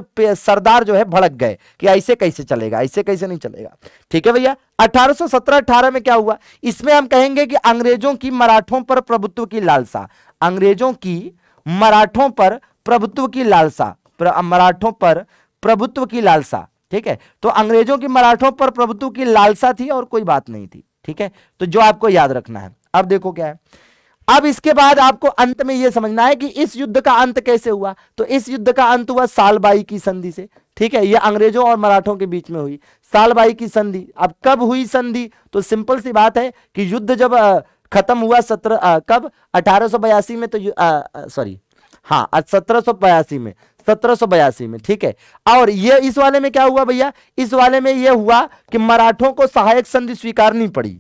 सरदार जो है भड़क गए कि ऐसे कैसे चलेगा ऐसे कैसे नहीं चलेगा ठीक है भैया अठारह 18 में क्या हुआ इसमें हम कहेंगे कि अंग्रेजों की मराठों पर प्रभुत्व की लालसा अंग्रेजों की मराठों पर प्रभुत्व की लालसा मराठों पर प्रभुत्व की लालसा ठीक है तो अंग्रेजों की मराठों पर प्रभुत्व की लालसा थी और कोई बात नहीं थी ठीक है तो जो आपको याद रखना है अब देखो क्या है अब इसके बाद आपको अंत में यह समझना है कि इस युद्ध का अंत कैसे हुआ तो इस युद्ध का अंत हुआ सालबाई की संधि से ठीक है यह अंग्रेजों और मराठों के बीच में हुई सालबाई की संधि अब कब हुई संधि तो सिंपल सी बात है कि युद्ध जब खत्म हुआ सत्रह कब अठारह में तो सॉरी हाँ आज सत्रह में सत्रह में ठीक है और ये इस वाले में क्या हुआ भैया इस वाले में यह हुआ कि मराठों को सहायक संधि स्वीकारनी पड़ी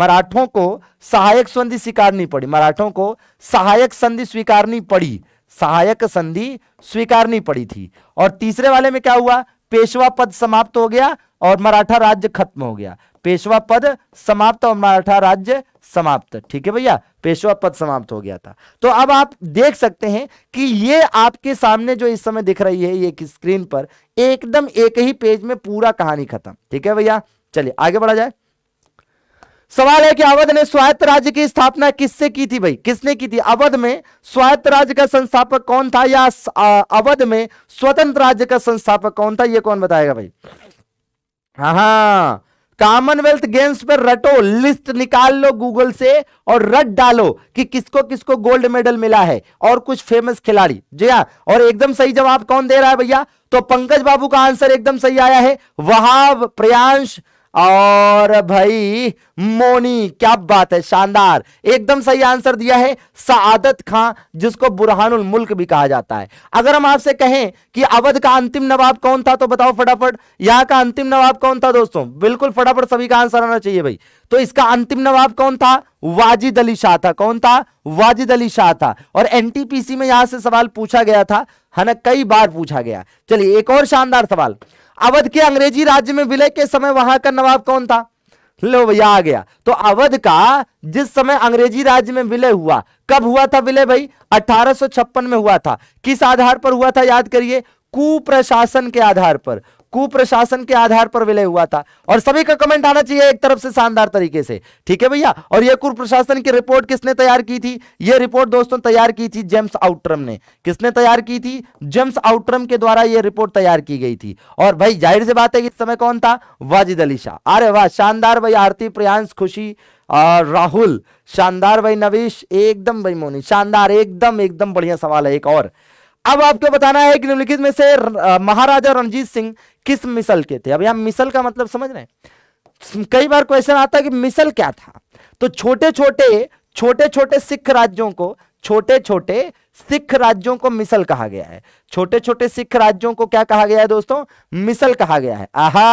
मराठों को सहायक संधि स्वीकारनी पड़ी मराठों को सहायक संधि स्वीकारनी पड़ी सहायक संधि स्वीकारनी पड़ी थी और तीसरे वाले में क्या हुआ पेशवा पद समाप्त हो गया और मराठा राज्य खत्म हो गया पेशवा पद समाप्त और मराठा राज्य समाप्त ठीक है भैया पेशवा पद समाप्त हो गया था तो अब आप देख सकते हैं कि ये आपके सामने जो इस समय दिख रही है ये स्क्रीन पर एकदम एक ही पेज में पूरा कहानी खत्म ठीक है भैया चलिए आगे बढ़ा जाए सवाल है कि अवध ने स्वायत्त राज्य की स्थापना किससे की थी भाई किसने की थी अवध में स्वायत्त राज्य का संस्थापक कौन था या अवध में स्वतंत्र राज्य का संस्थापक कौन था यह कौन बताएगा भाई हाँ हाँ कॉमनवेल्थ गेम्स पर रटो लिस्ट निकाल लो गूगल से और रट डालो कि किसको किसको गोल्ड मेडल मिला है और कुछ फेमस खिलाड़ी जी हाँ और एकदम सही जवाब कौन दे रहा है भैया तो पंकज बाबू का आंसर एकदम सही आया है वहाब प्रयांश और भाई मोनी क्या बात है शानदार एकदम सही आंसर दिया है सादत खां जिसको बुरहानुल मुल्क भी कहा जाता है अगर हम आपसे कहें कि अवध का अंतिम नवाब कौन था तो बताओ फटाफट यहां का अंतिम नवाब कौन था दोस्तों बिल्कुल फटाफट सभी का आंसर आना चाहिए भाई तो इसका अंतिम नवाब कौन था वाजिद अली शाह था कौन था वाजिद अली शाह था और एनटीपीसी में यहां से सवाल पूछा गया था है ना कई बार पूछा गया चलिए एक और शानदार सवाल अवध के अंग्रेजी राज्य में विलय के समय वहां का नवाब कौन था लो भैया आ गया तो अवध का जिस समय अंग्रेजी राज्य में विलय हुआ कब हुआ था विलय भाई अठारह में हुआ था किस आधार पर हुआ था याद करिए कुप्रशासन के आधार पर कुप्रशासन के आधार पर विलय हुआ था और सभी का कमेंट आना चाहिए एक तरफ से शानदार तरीके से ठीक है भैया और यह कुप्रशासन की रिपोर्ट किसने तैयार की थी यह रिपोर्ट दोस्तों तैयार की थी जेम्स आउट्रम ने किसने तैयार की थी जेम्स आउट्रम के द्वारा यह रिपोर्ट तैयार की गई थी और भाई जाहिर से बात है कि इस समय कौन था वाजिद अली शाह अरे वाह शानदार भाई आरती प्रियांश खुशी और राहुल शानदार भाई नवीश एकदम भाई मोनी शानदार एकदम एकदम बढ़िया सवाल है एक और अब आपको बताना है कि निम्नलिखित में से महाराजा रणजीत सिंह किस मिसल के थे अब यहां मिसल का मतलब समझ रहे हैं कई बार क्वेश्चन आता है कि मिसल क्या था तो छोटे छोटे छोटे छोटे सिख राज्यों को छोटे छोटे सिख राज्यों को मिसल कहा गया है छोटे छोटे सिख राज्यों को क्या कहा गया है दोस्तों मिसल कहा गया है आहा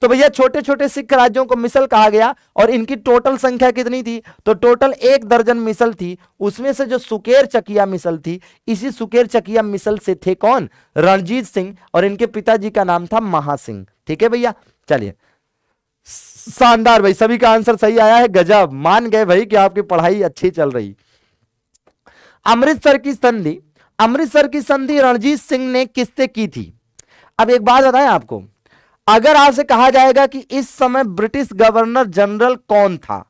तो भैया छोटे छोटे सिख राज्यों को मिसल कहा गया और इनकी टोटल संख्या कितनी थी तो टोटल एक दर्जन मिसल थी उसमें से जो सुकेर चकिया मिसल थी इसी सुकेर चकिया मिसल से थे कौन रणजीत सिंह और इनके पिताजी का नाम था महासिंह ठीक है भैया चलिए शानदार भाई सभी का आंसर सही आया है गजब मान गए भाई कि आपकी पढ़ाई अच्छी चल रही है अमृतसर की संधि अमृतसर की संधि रणजीत सिंह ने किससे की थी अब एक बात बताएं आपको अगर आपसे कहा जाएगा कि इस समय ब्रिटिश गवर्नर जनरल कौन था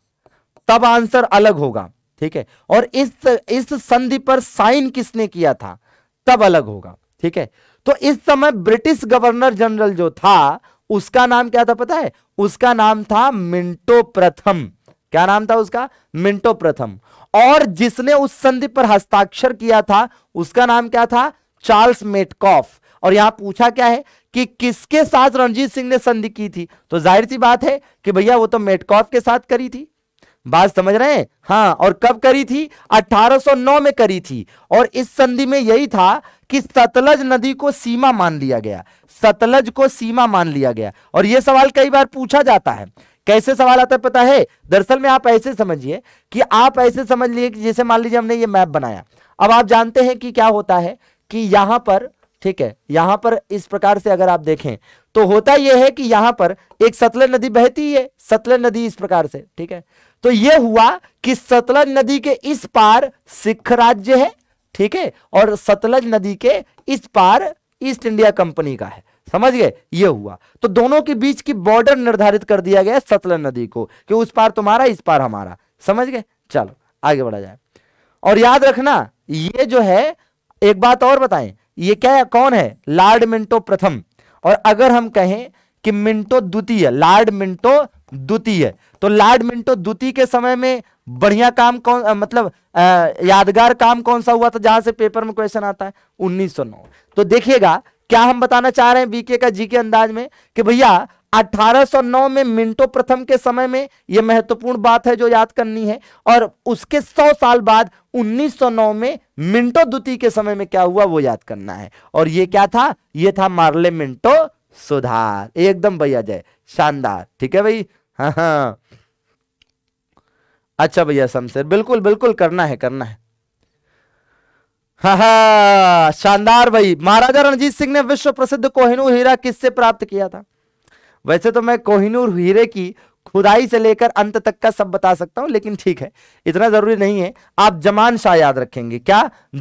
तब आंसर अलग होगा ठीक है और इस इस संधि पर साइन किसने किया था तब अलग होगा ठीक है तो इस समय ब्रिटिश गवर्नर जनरल जो था उसका नाम क्या था पता है उसका नाम था मिंटो प्रथम क्या नाम था उसका मिंटो प्रथम और जिसने उस संधि पर हस्ताक्षर किया था उसका नाम क्या था चार्ल्स मेटकॉफ और यहां पूछा क्या है कि किसके साथ रणजीत सिंह ने संधि की थी तो जाहिर सी बात है कि भैया वो तो मेटकॉफ के साथ करी थी बात समझ रहे हैं हाँ और कब करी थी 1809 में करी थी और इस संधि में यही था कि सतलज नदी को सीमा मान लिया गया सतलज को सीमा मान लिया गया और यह सवाल कई बार पूछा जाता है कैसे सवाल आता है पता है दरअसल में आप ऐसे समझिए कि आप ऐसे समझ लिए जैसे मान लीजिए हमने ये मैप बनाया अब आप जानते हैं कि क्या होता है कि यहां पर ठीक है यहां पर इस प्रकार से अगर आप देखें तो होता यह है कि यहां पर एक सतलज नदी बहती है सतलज नदी इस प्रकार से ठीक है तो यह हुआ कि सतलज नदी के इस पार सिख राज्य है ठीक है और सतलज नदी के इस पार ईस्ट इंडिया कंपनी का है समझ गए ये हुआ तो दोनों के बीच की बॉर्डर निर्धारित कर दिया गया सतलन नदी को कि उस पार तुम्हारा इस पार हमारा समझ गए चलो आगे बढ़ा जाए और याद रखना ये जो है एक बात और बताएं ये क्या है कौन है लार्ड मिंटो प्रथम और अगर हम कहें कि मिंटो द्वितीय लार्ड मिंटो द्वितीय तो लार्ड मिंटो द्वितीय के समय में बढ़िया काम कौन आ, मतलब आ, यादगार काम कौन सा हुआ था जहां से पेपर में क्वेश्चन आता है 1909 तो देखिएगा क्या हम बताना चाह रहे हैं वीके का जी के अंदाज में कि भैया 1809 में मिंटो प्रथम के समय में यह महत्वपूर्ण बात है जो याद करनी है और उसके 100 साल बाद 1909 में मिंटो द्वितीय के समय में क्या हुआ वो याद करना है और ये क्या था ये था मार्ले मिंटो सुधार एकदम भैया जय शानदार ठीक है भाई हाँ हाँ अच्छा भैया शमशेर बिल्कुल बिल्कुल करना है करना है हाँ, हाँ शानदार भाई महाराजा रणजीत सिंह ने विश्व प्रसिद्ध कोहिनूर हीरा किससे प्राप्त किया था वैसे तो मैं कोहिनूर हीरे की खुदाई से लेकर अंत तक का सब बता सकता हूं लेकिन ठीक है इतना जरूरी नहीं है आप जमान शाह याद रखेंगे क्या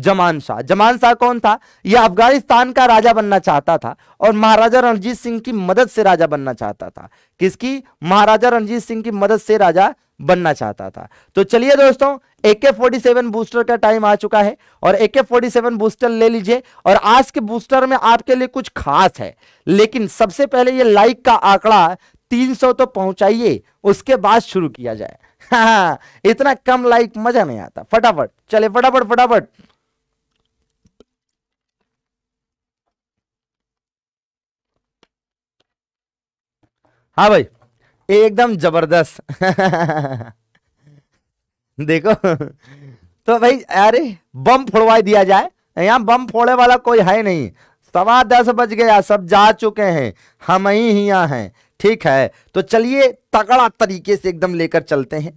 जमान शाह जमान शाह कौन था यह अफगानिस्तान का राजा बनना चाहता था और महाराजा रणजीत सिंह की मदद से राजा बनना चाहता था किसकी महाराजा रणजीत सिंह की मदद से राजा बनना चाहता था तो चलिए दोस्तों एके फोर्टी सेवन बूस्टर का टाइम आ चुका है और एके फोर्टी सेवन बूस्टर ले लीजिए और आज के बूस्टर में आपके लिए कुछ खास है लेकिन सबसे पहले ये लाइक का आंकड़ा तीन सौ तो पहुंचाइए उसके बाद शुरू किया जाए हाँ, हाँ इतना कम लाइक मजा नहीं आता फटाफट चले फटाफट फटाफट हाँ भाई एकदम जबरदस्त देखो तो भाई अरे बम फोड़वा दिया जाए यहाँ बम फोड़े वाला कोई है नहीं सवा दस बज गया सब जा चुके हैं हम ही यहाँ हैं ठीक है तो चलिए तगड़ा तरीके से एकदम लेकर चलते हैं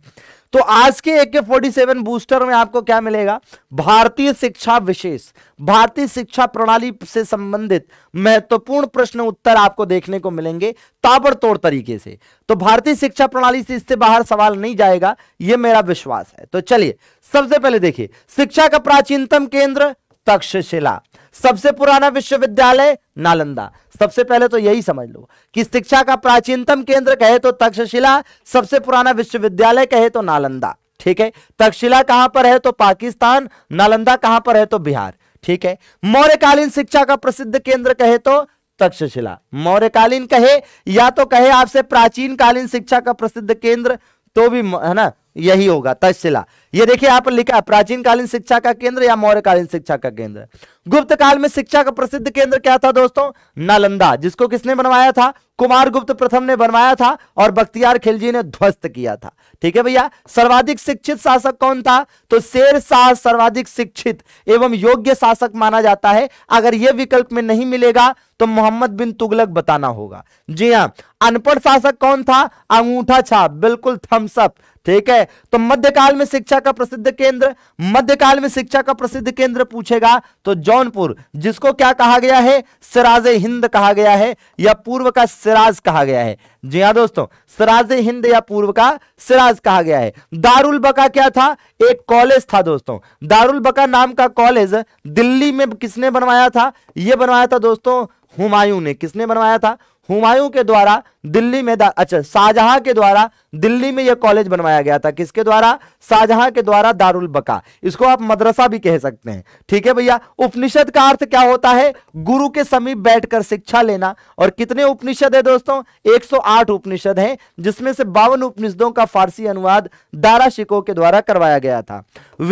तो आज के एके के फोर्टी सेवन बूस्टर में आपको क्या मिलेगा भारतीय शिक्षा विशेष भारतीय शिक्षा प्रणाली से संबंधित महत्वपूर्ण प्रश्न उत्तर आपको देखने को मिलेंगे ताबड़तोड़ तरीके से तो भारतीय शिक्षा प्रणाली से इससे बाहर सवाल नहीं जाएगा यह मेरा विश्वास है तो चलिए सबसे पहले देखिए शिक्षा का प्राचीनतम केंद्र तक्षशिला सबसे पुराना विश्वविद्यालय नालंदा सबसे पहले तो यही समझ लो कि शिक्षा का प्राचीनतम केंद्र कहे तो तक्षशिला सबसे पुराना विश्वविद्यालय कहे तो नालंदा ठीक है तक्षशिला कहां पर है तो पाकिस्तान नालंदा कहां पर है तो बिहार ठीक है मौर्यकालीन शिक्षा का प्रसिद्ध केंद्र कहे तो तक्षशिला मौर्यकालीन कहे या तो कहे आपसे प्राचीन कालीन शिक्षा का प्रसिद्ध केंद्र तो भी है ना यही होगा तहसीला ये देखिए आप पर लिखा प्राचीन कालीन शिक्षा का केंद्र या मौर्यकालीन शिक्षा का केंद्र गुप्त काल में शिक्षा का प्रसिद्ध केंद्र क्या था दोस्तों नालंदा जिसको किसने बनवाया था कुमार गुप्त प्रथम ने बनवाया था और बख्तियार खिलजी ने ध्वस्त किया था ठीक है भैया सर्वाधिक शिक्षित शासक कौन था तो शेर शाह सर्वाधिक शिक्षित एवं योग्य शासक माना जाता है अगर यह विकल्प में नहीं मिलेगा तो मोहम्मद बिन तुगलक बताना होगा जी हाँ अनपढ़ शासक कौन था अंगूठा छाप बिल्कुल थम्सअप ठीक है तो मध्यकाल में शिक्षा का प्रसिद्ध केंद्र मध्यकाल में शिक्षा का प्रसिद्ध केंद्र पूछेगा तो जौनपुर जिसको क्या कहा गया है सिराज हिंद कहा गया है या पूर्व का सिराज कहा गया है जी हाँ दोस्तों सिराज हिंद या पूर्व का सिराज कहा गया है दारुल बका क्या था एक कॉलेज था दोस्तों दारुल बका नाम का कॉलेज दिल्ली में किसने बनवाया था यह बनवाया था दोस्तों हुमायूं ने किसने बनवाया था हुमायूं के द्वारा दिल्ली में अच्छा शाहजहां के द्वारा दिल्ली में यह कॉलेज बनवाया गया था किसके द्वारा शाहजहां के द्वारा दारुल बका इसको आप मदरसा भी कह सकते हैं ठीक है भैया उपनिषद का अर्थ क्या होता है गुरु के समीप बैठकर शिक्षा लेना और कितने उपनिषद है दोस्तों 108 उपनिषद हैं जिसमें से बावन उपनिषदों का फारसी अनुवाद दारा शिको के द्वारा करवाया गया था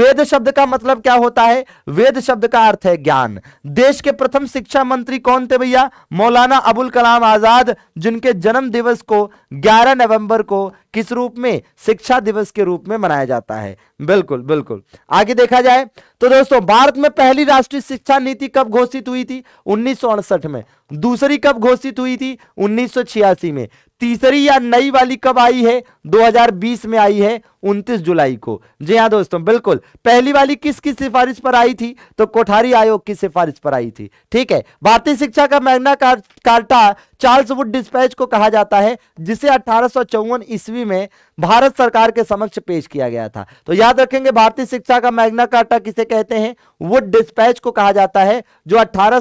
वेद शब्द का मतलब क्या होता है वेद शब्द का अर्थ है ज्ञान देश के प्रथम शिक्षा मंत्री कौन थे भैया मौलाना अबुल कलाम आजाद जिनके जन्म दिवस को 11 नवंबर को किस रूप में शिक्षा दिवस के रूप में मनाया जाता है बिल्कुल बिल्कुल आगे देखा जाए तो दोस्तों भारत में पहली राष्ट्रीय शिक्षा नीति कब घोषित हुई थी उन्नीस में दूसरी कब घोषित हुई थी उन्नीस में तीसरी या नई वाली कब आई है 2020 में आई है 29 जुलाई को जी हाँ दोस्तों बिल्कुल पहली वाली किस किस सिफारिश पर आई थी तो कोठारी आयोग की सिफारिश पर आई थी ठीक है भारतीय शिक्षा का Magna Carta Charles Wood dispatch को कहा जाता है जिसे अठारह ईस्वी में भारत सरकार के समक्ष पेश किया गया था तो याद रखेंगे भारतीय शिक्षा का मैग्ना कार्टा किसे कहते हैं वुड डिस्पैच को कहा जाता है जो अठारह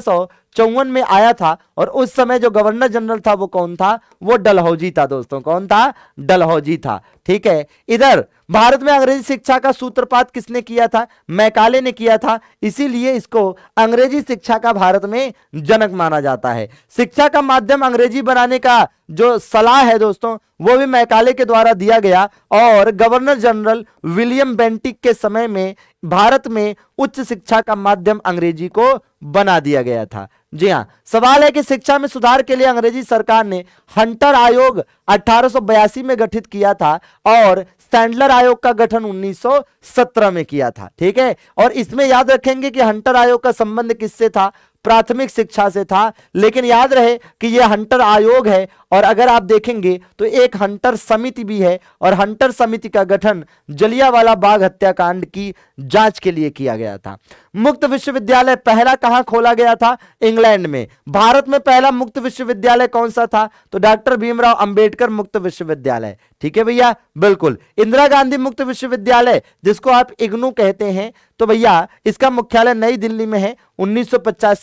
चौवन में आया था और उस समय जो गवर्नर जनरल था वो कौन था वो डलहौजी था दोस्तों कौन था डलहौजी था ठीक है इधर भारत में अंग्रेजी शिक्षा का सूत्रपात किसने किया था मैकाले ने किया था इसीलिए इसको अंग्रेजी शिक्षा का भारत में जनक माना जाता है शिक्षा का माध्यम अंग्रेजी बनाने का जो सलाह है दोस्तों वो भी मैकाले के द्वारा दिया गया और गवर्नर जनरल विलियम बेंटिक के समय में भारत में उच्च शिक्षा का माध्यम अंग्रेजी को बना दिया गया था जी हाँ सवाल है कि शिक्षा में सुधार के लिए अंग्रेजी सरकार ने हंटर आयोग 1882 में गठित किया था और स्टैंडलर आयोग का गठन 1917 में किया था ठीक है और इसमें याद रखेंगे कि हंटर आयोग का संबंध किससे था प्राथमिक शिक्षा से था लेकिन याद रहे कि यह हंटर आयोग है और अगर आप देखेंगे तो एक हंटर समिति भी है और हंटर समिति का गठन जलियावाला बाग हत्याकांड की जांच के लिए किया गया था मुक्त विश्वविद्यालय पहला कहां खोला गया था इंग्लैंड में भारत में पहला मुक्त विश्वविद्यालय कौन सा था तो डॉक्टर भीमराव अंबेडकर मुक्त विश्वविद्यालय ठीक है भैया बिल्कुल इंदिरा गांधी मुक्त विश्वविद्यालय जिसको आप इग्नू कहते हैं तो भैया इसका मुख्यालय नई दिल्ली में है उन्नीस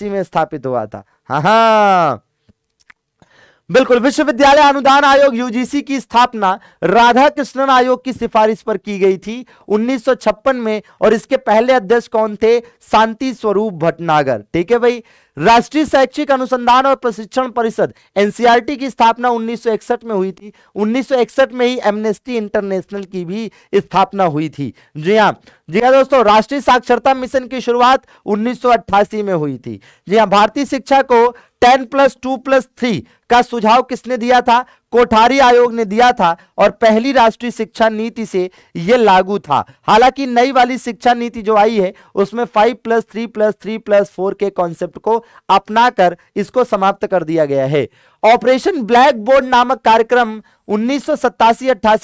में स्थापित हुआ था हाँ हाँ बिल्कुल विश्वविद्यालय अनुदान आयोग यूजीसी की स्थापना राधा कृष्णन आयोग की सिफारिश पर की गई थी 1956 में और इसके पहले अध्यक्ष कौन थे शांति स्वरूप भटनागर ठीक है भाई राष्ट्रीय शैक्षिक अनुसंधान और प्रशिक्षण परिषद एनसीईआरटी की स्थापना 1961 में हुई थी 1961 में ही एमनेस्टी इंटरनेशनल की भी स्थापना हुई थी जी हाँ जी हाँ दोस्तों राष्ट्रीय साक्षरता मिशन की शुरुआत 1988 में हुई थी जी हाँ भारतीय शिक्षा को ten plus two plus three का सुझाव किसने दिया था कोठारी आयोग ने दिया था और पहली राष्ट्रीय शिक्षा नीति से ये लागू था हालांकि नई वाली शिक्षा नीति जो आई है उसमें five plus three plus three plus four के कॉन्सेप्ट को अपनाकर इसको समाप्त कर दिया गया है ऑपरेशन ब्लैक बोर्ड नामक कार्यक्रम उन्नीस सौ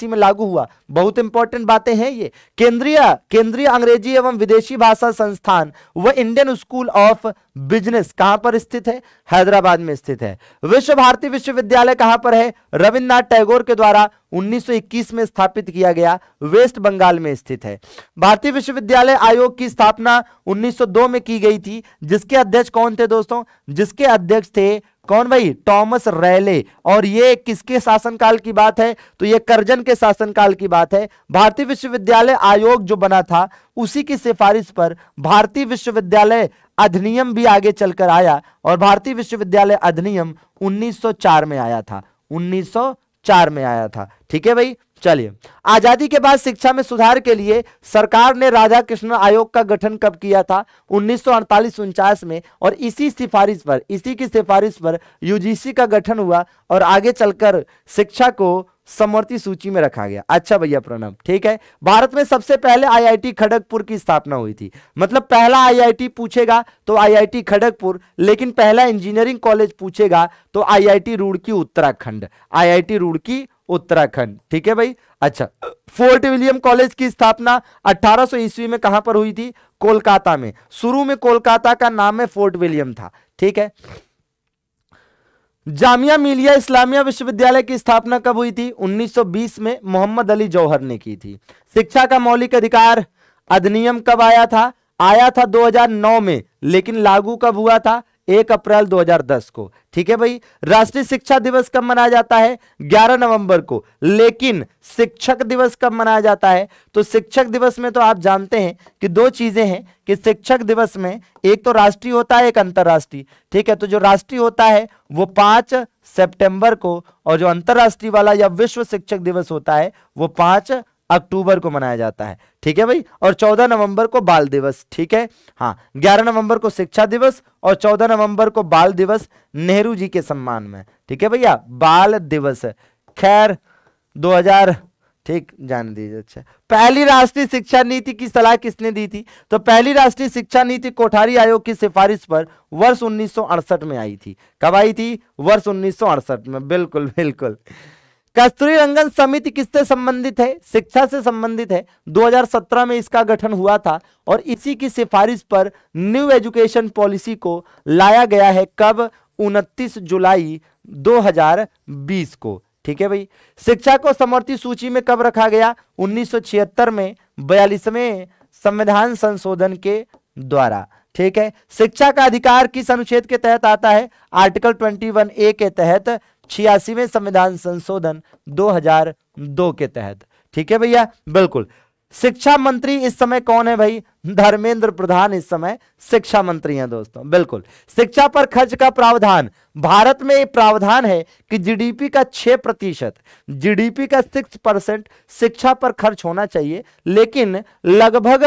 में लागू हुआ बहुत इंपॉर्टेंट बातें हैं ये केंद्रीय केंद्रीय अंग्रेजी एवं विदेशी भाषा संस्थान व इंडियन स्कूल ऑफ बिजनेस कहां पर स्थित है हैदराबाद में स्थित है विश्व भारती विश्वविद्यालय कहां पर है रविन्द्रनाथ टैगोर के द्वारा 1921 में स्थापित किया गया वेस्ट बंगाल में स्थित है भारतीय विश्वविद्यालय आयोग की स्थापना उन्नीस में की गई थी जिसके अध्यक्ष कौन थे दोस्तों जिसके अध्यक्ष थे कौन भाई टॉमस रैले और ये किसके शासनकाल की बात है तो ये करजन के शासनकाल की बात है भारतीय विश्वविद्यालय आयोग जो बना था उसी की सिफारिश पर भारतीय विश्वविद्यालय अधिनियम भी आगे चलकर आया और भारतीय विश्वविद्यालय अधिनियम 1904 में आया था 1904 में आया था ठीक है भाई चलिए आजादी के बाद शिक्षा में सुधार के लिए सरकार ने राधा कृष्ण आयोग का गठन कब किया था उन्नीस सौ में और इसी सिफारिश पर इसी की सिफारिश पर यूजीसी का गठन हुआ और आगे चलकर शिक्षा को समर्थी सूची में रखा गया अच्छा भैया प्रणब ठीक है भारत में सबसे पहले आईआईटी खड़गपुर की स्थापना हुई थी मतलब पहला आईआईटी पूछेगा तो आईआईटी खड़गपुर लेकिन पहला इंजीनियरिंग कॉलेज पूछेगा तो आईआईटी रुड़की उत्तराखंड आईआईटी रुड़की उत्तराखंड ठीक है भाई अच्छा फोर्ट विलियम कॉलेज की स्थापना 1800 ईस्वी में कहां पर हुई थी कोलकाता में शुरू में कोलकाता का नाम है फोर्ट विलियम था ठीक है जामिया मिलिया इस्लामिया विश्वविद्यालय की स्थापना कब हुई थी 1920 में मोहम्मद अली जौहर ने की थी शिक्षा का मौलिक अधिकार अधिनियम कब आया था आया था 2009 में लेकिन लागू कब हुआ था एक अप्रैल 2010 को ठीक है भाई राष्ट्रीय शिक्षा दिवस कब मनाया जाता है 11 नवंबर को लेकिन शिक्षक दिवस कब मनाया जाता है तो शिक्षक दिवस में तो आप जानते हैं कि दो चीजें हैं कि शिक्षक दिवस में एक तो राष्ट्रीय होता है एक अंतर्राष्ट्रीय ठीक है तो जो राष्ट्रीय होता है वो पांच सेप्टेंबर को और जो अंतर्राष्ट्रीय वाला या विश्व शिक्षक दिवस होता है वो पांच अक्टूबर को मनाया जाता है ठीक है भाई और 14 नवंबर को बाल दिवस ठीक है हाँ 11 नवंबर को शिक्षा दिवस और 14 नवंबर को बाल दिवस नेहरू जी के सम्मान में ठीक है भैया बाल दिवस खैर 2000 ठीक जान दीजिए अच्छा पहली राष्ट्रीय शिक्षा नीति की सलाह किसने दी थी तो पहली राष्ट्रीय शिक्षा नीति कोठारी आयोग की सिफारिश पर वर्ष उन्नीस में आई थी कब आई थी वर्ष उन्नीस में बिल्कुल बिल्कुल कस्तूरी रंगन समिति किससे संबंधित है शिक्षा से संबंधित है 2017 में इसका गठन हुआ था और इसी की सिफारिश पर न्यू एजुकेशन पॉलिसी को लाया गया है कब 29 जुलाई 2020 को ठीक है भाई शिक्षा को समर्थित सूची में कब रखा गया 1976 में बयालीसवें संविधान संशोधन के द्वारा ठीक है शिक्षा का अधिकार किस अनुच्छेद के तहत आता है आर्टिकल 21 ए के तहत छियासीवें संविधान संशोधन 2002 के तहत ठीक है भैया बिल्कुल शिक्षा मंत्री इस समय कौन है भाई धर्मेंद्र प्रधान इस समय शिक्षा मंत्री हैं दोस्तों बिल्कुल शिक्षा पर खर्च का प्रावधान भारत में ये प्रावधान है कि जीडीपी का छह प्रतिशत जी का सिक्स परसेंट शिक्षा पर खर्च होना चाहिए लेकिन लगभग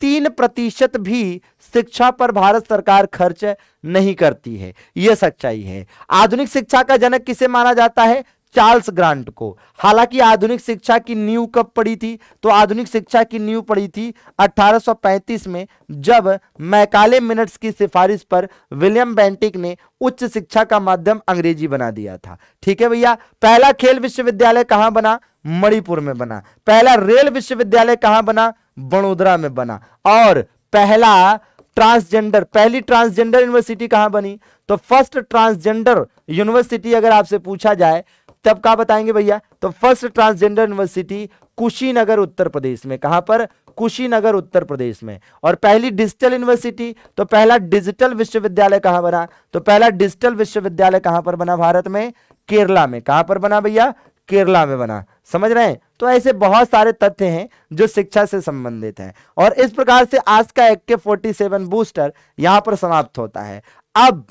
तीन प्रतिशत भी शिक्षा पर भारत सरकार खर्च नहीं करती है यह सच्चाई है आधुनिक शिक्षा का जनक किसे माना जाता है चार्ल्स ग्रांट को हालांकि आधुनिक शिक्षा की नींव कब पड़ी थी तो आधुनिक शिक्षा की नींव पड़ी थी 1835 में जब मैकाले मिनट्स की सिफारिश पर विलियम बेंटिक ने उच्च शिक्षा का माध्यम अंग्रेजी बना दिया था ठीक है भैया पहला खेल विश्वविद्यालय कहां बना मणिपुर में बना पहला रेल विश्वविद्यालय कहां बना बड़ोदरा में बना और पहला ट्रांसजेंडर पहली ट्रांसजेंडर यूनिवर्सिटी कहां बनी तो फर्स्ट ट्रांसजेंडर यूनिवर्सिटी अगर आपसे पूछा जाए तब कहा बताएंगे भैया तो first transgender university Kushinagar Uttar Pradesh में कहां पर कुशीनगर उत्तर प्रदेश में और पहली डिजिटल यूनिवर्सिटी तो पहला डिजिटल विश्वविद्यालय कहां बना तो पहला डिजिटल विश्वविद्यालय कहां पर बना भारत में केरला में कहां पर बना भैया केरला में बना समझ रहे हैं तो ऐसे बहुत सारे तथ्य हैं जो शिक्षा से संबंधित हैं और इस प्रकार से आज का एक के फोर्टी सेवन बूस्टर यहाँ पर समाप्त होता है अब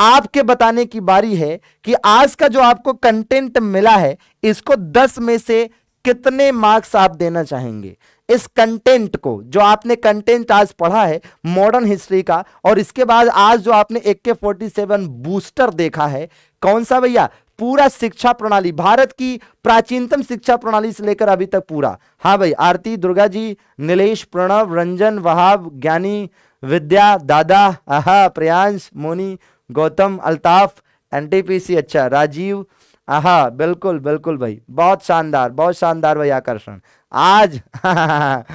आपके बताने की बारी है कि आज का जो आपको कंटेंट मिला है इसको दस में से कितने मार्क्स आप देना चाहेंगे इस कंटेंट को जो आपने कंटेंट आज पढ़ा है मॉडर्न हिस्ट्री का और इसके बाद आज जो आपने एक के फोर्टी सेवन बूस्टर देखा है कौन सा भैया पूरा शिक्षा प्रणाली भारत की प्राचीनतम शिक्षा प्रणाली से लेकर अभी तक पूरा हाँ भाई आरती दुर्गा जी नीलेष प्रणव रंजन वहाब ज्ञानी विद्या दादा आह प्रयांश मोनी गौतम अल्ताफ एन अच्छा राजीव हाँ बिल्कुल बिल्कुल भाई बहुत शानदार बहुत शानदार भाई आकर्षण आज <laughs> हाँ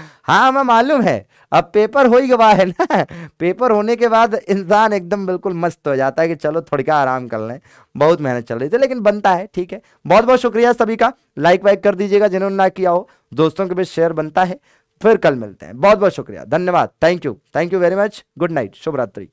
हमें मालूम है अब पेपर हो ही गवा है ना <laughs> पेपर होने के बाद इंसान एकदम बिल्कुल मस्त हो जाता है कि चलो थोड़ी का आराम कर लें बहुत मेहनत चल रही थी लेकिन बनता है ठीक है बहुत बहुत शुक्रिया सभी का लाइक वाइक कर दीजिएगा जिन्होंने ना किया हो दोस्तों के बीच शेयर बनता है फिर कल मिलते हैं बहुत बहुत शुक्रिया धन्यवाद thank you thank you very much good night शुभरात्रि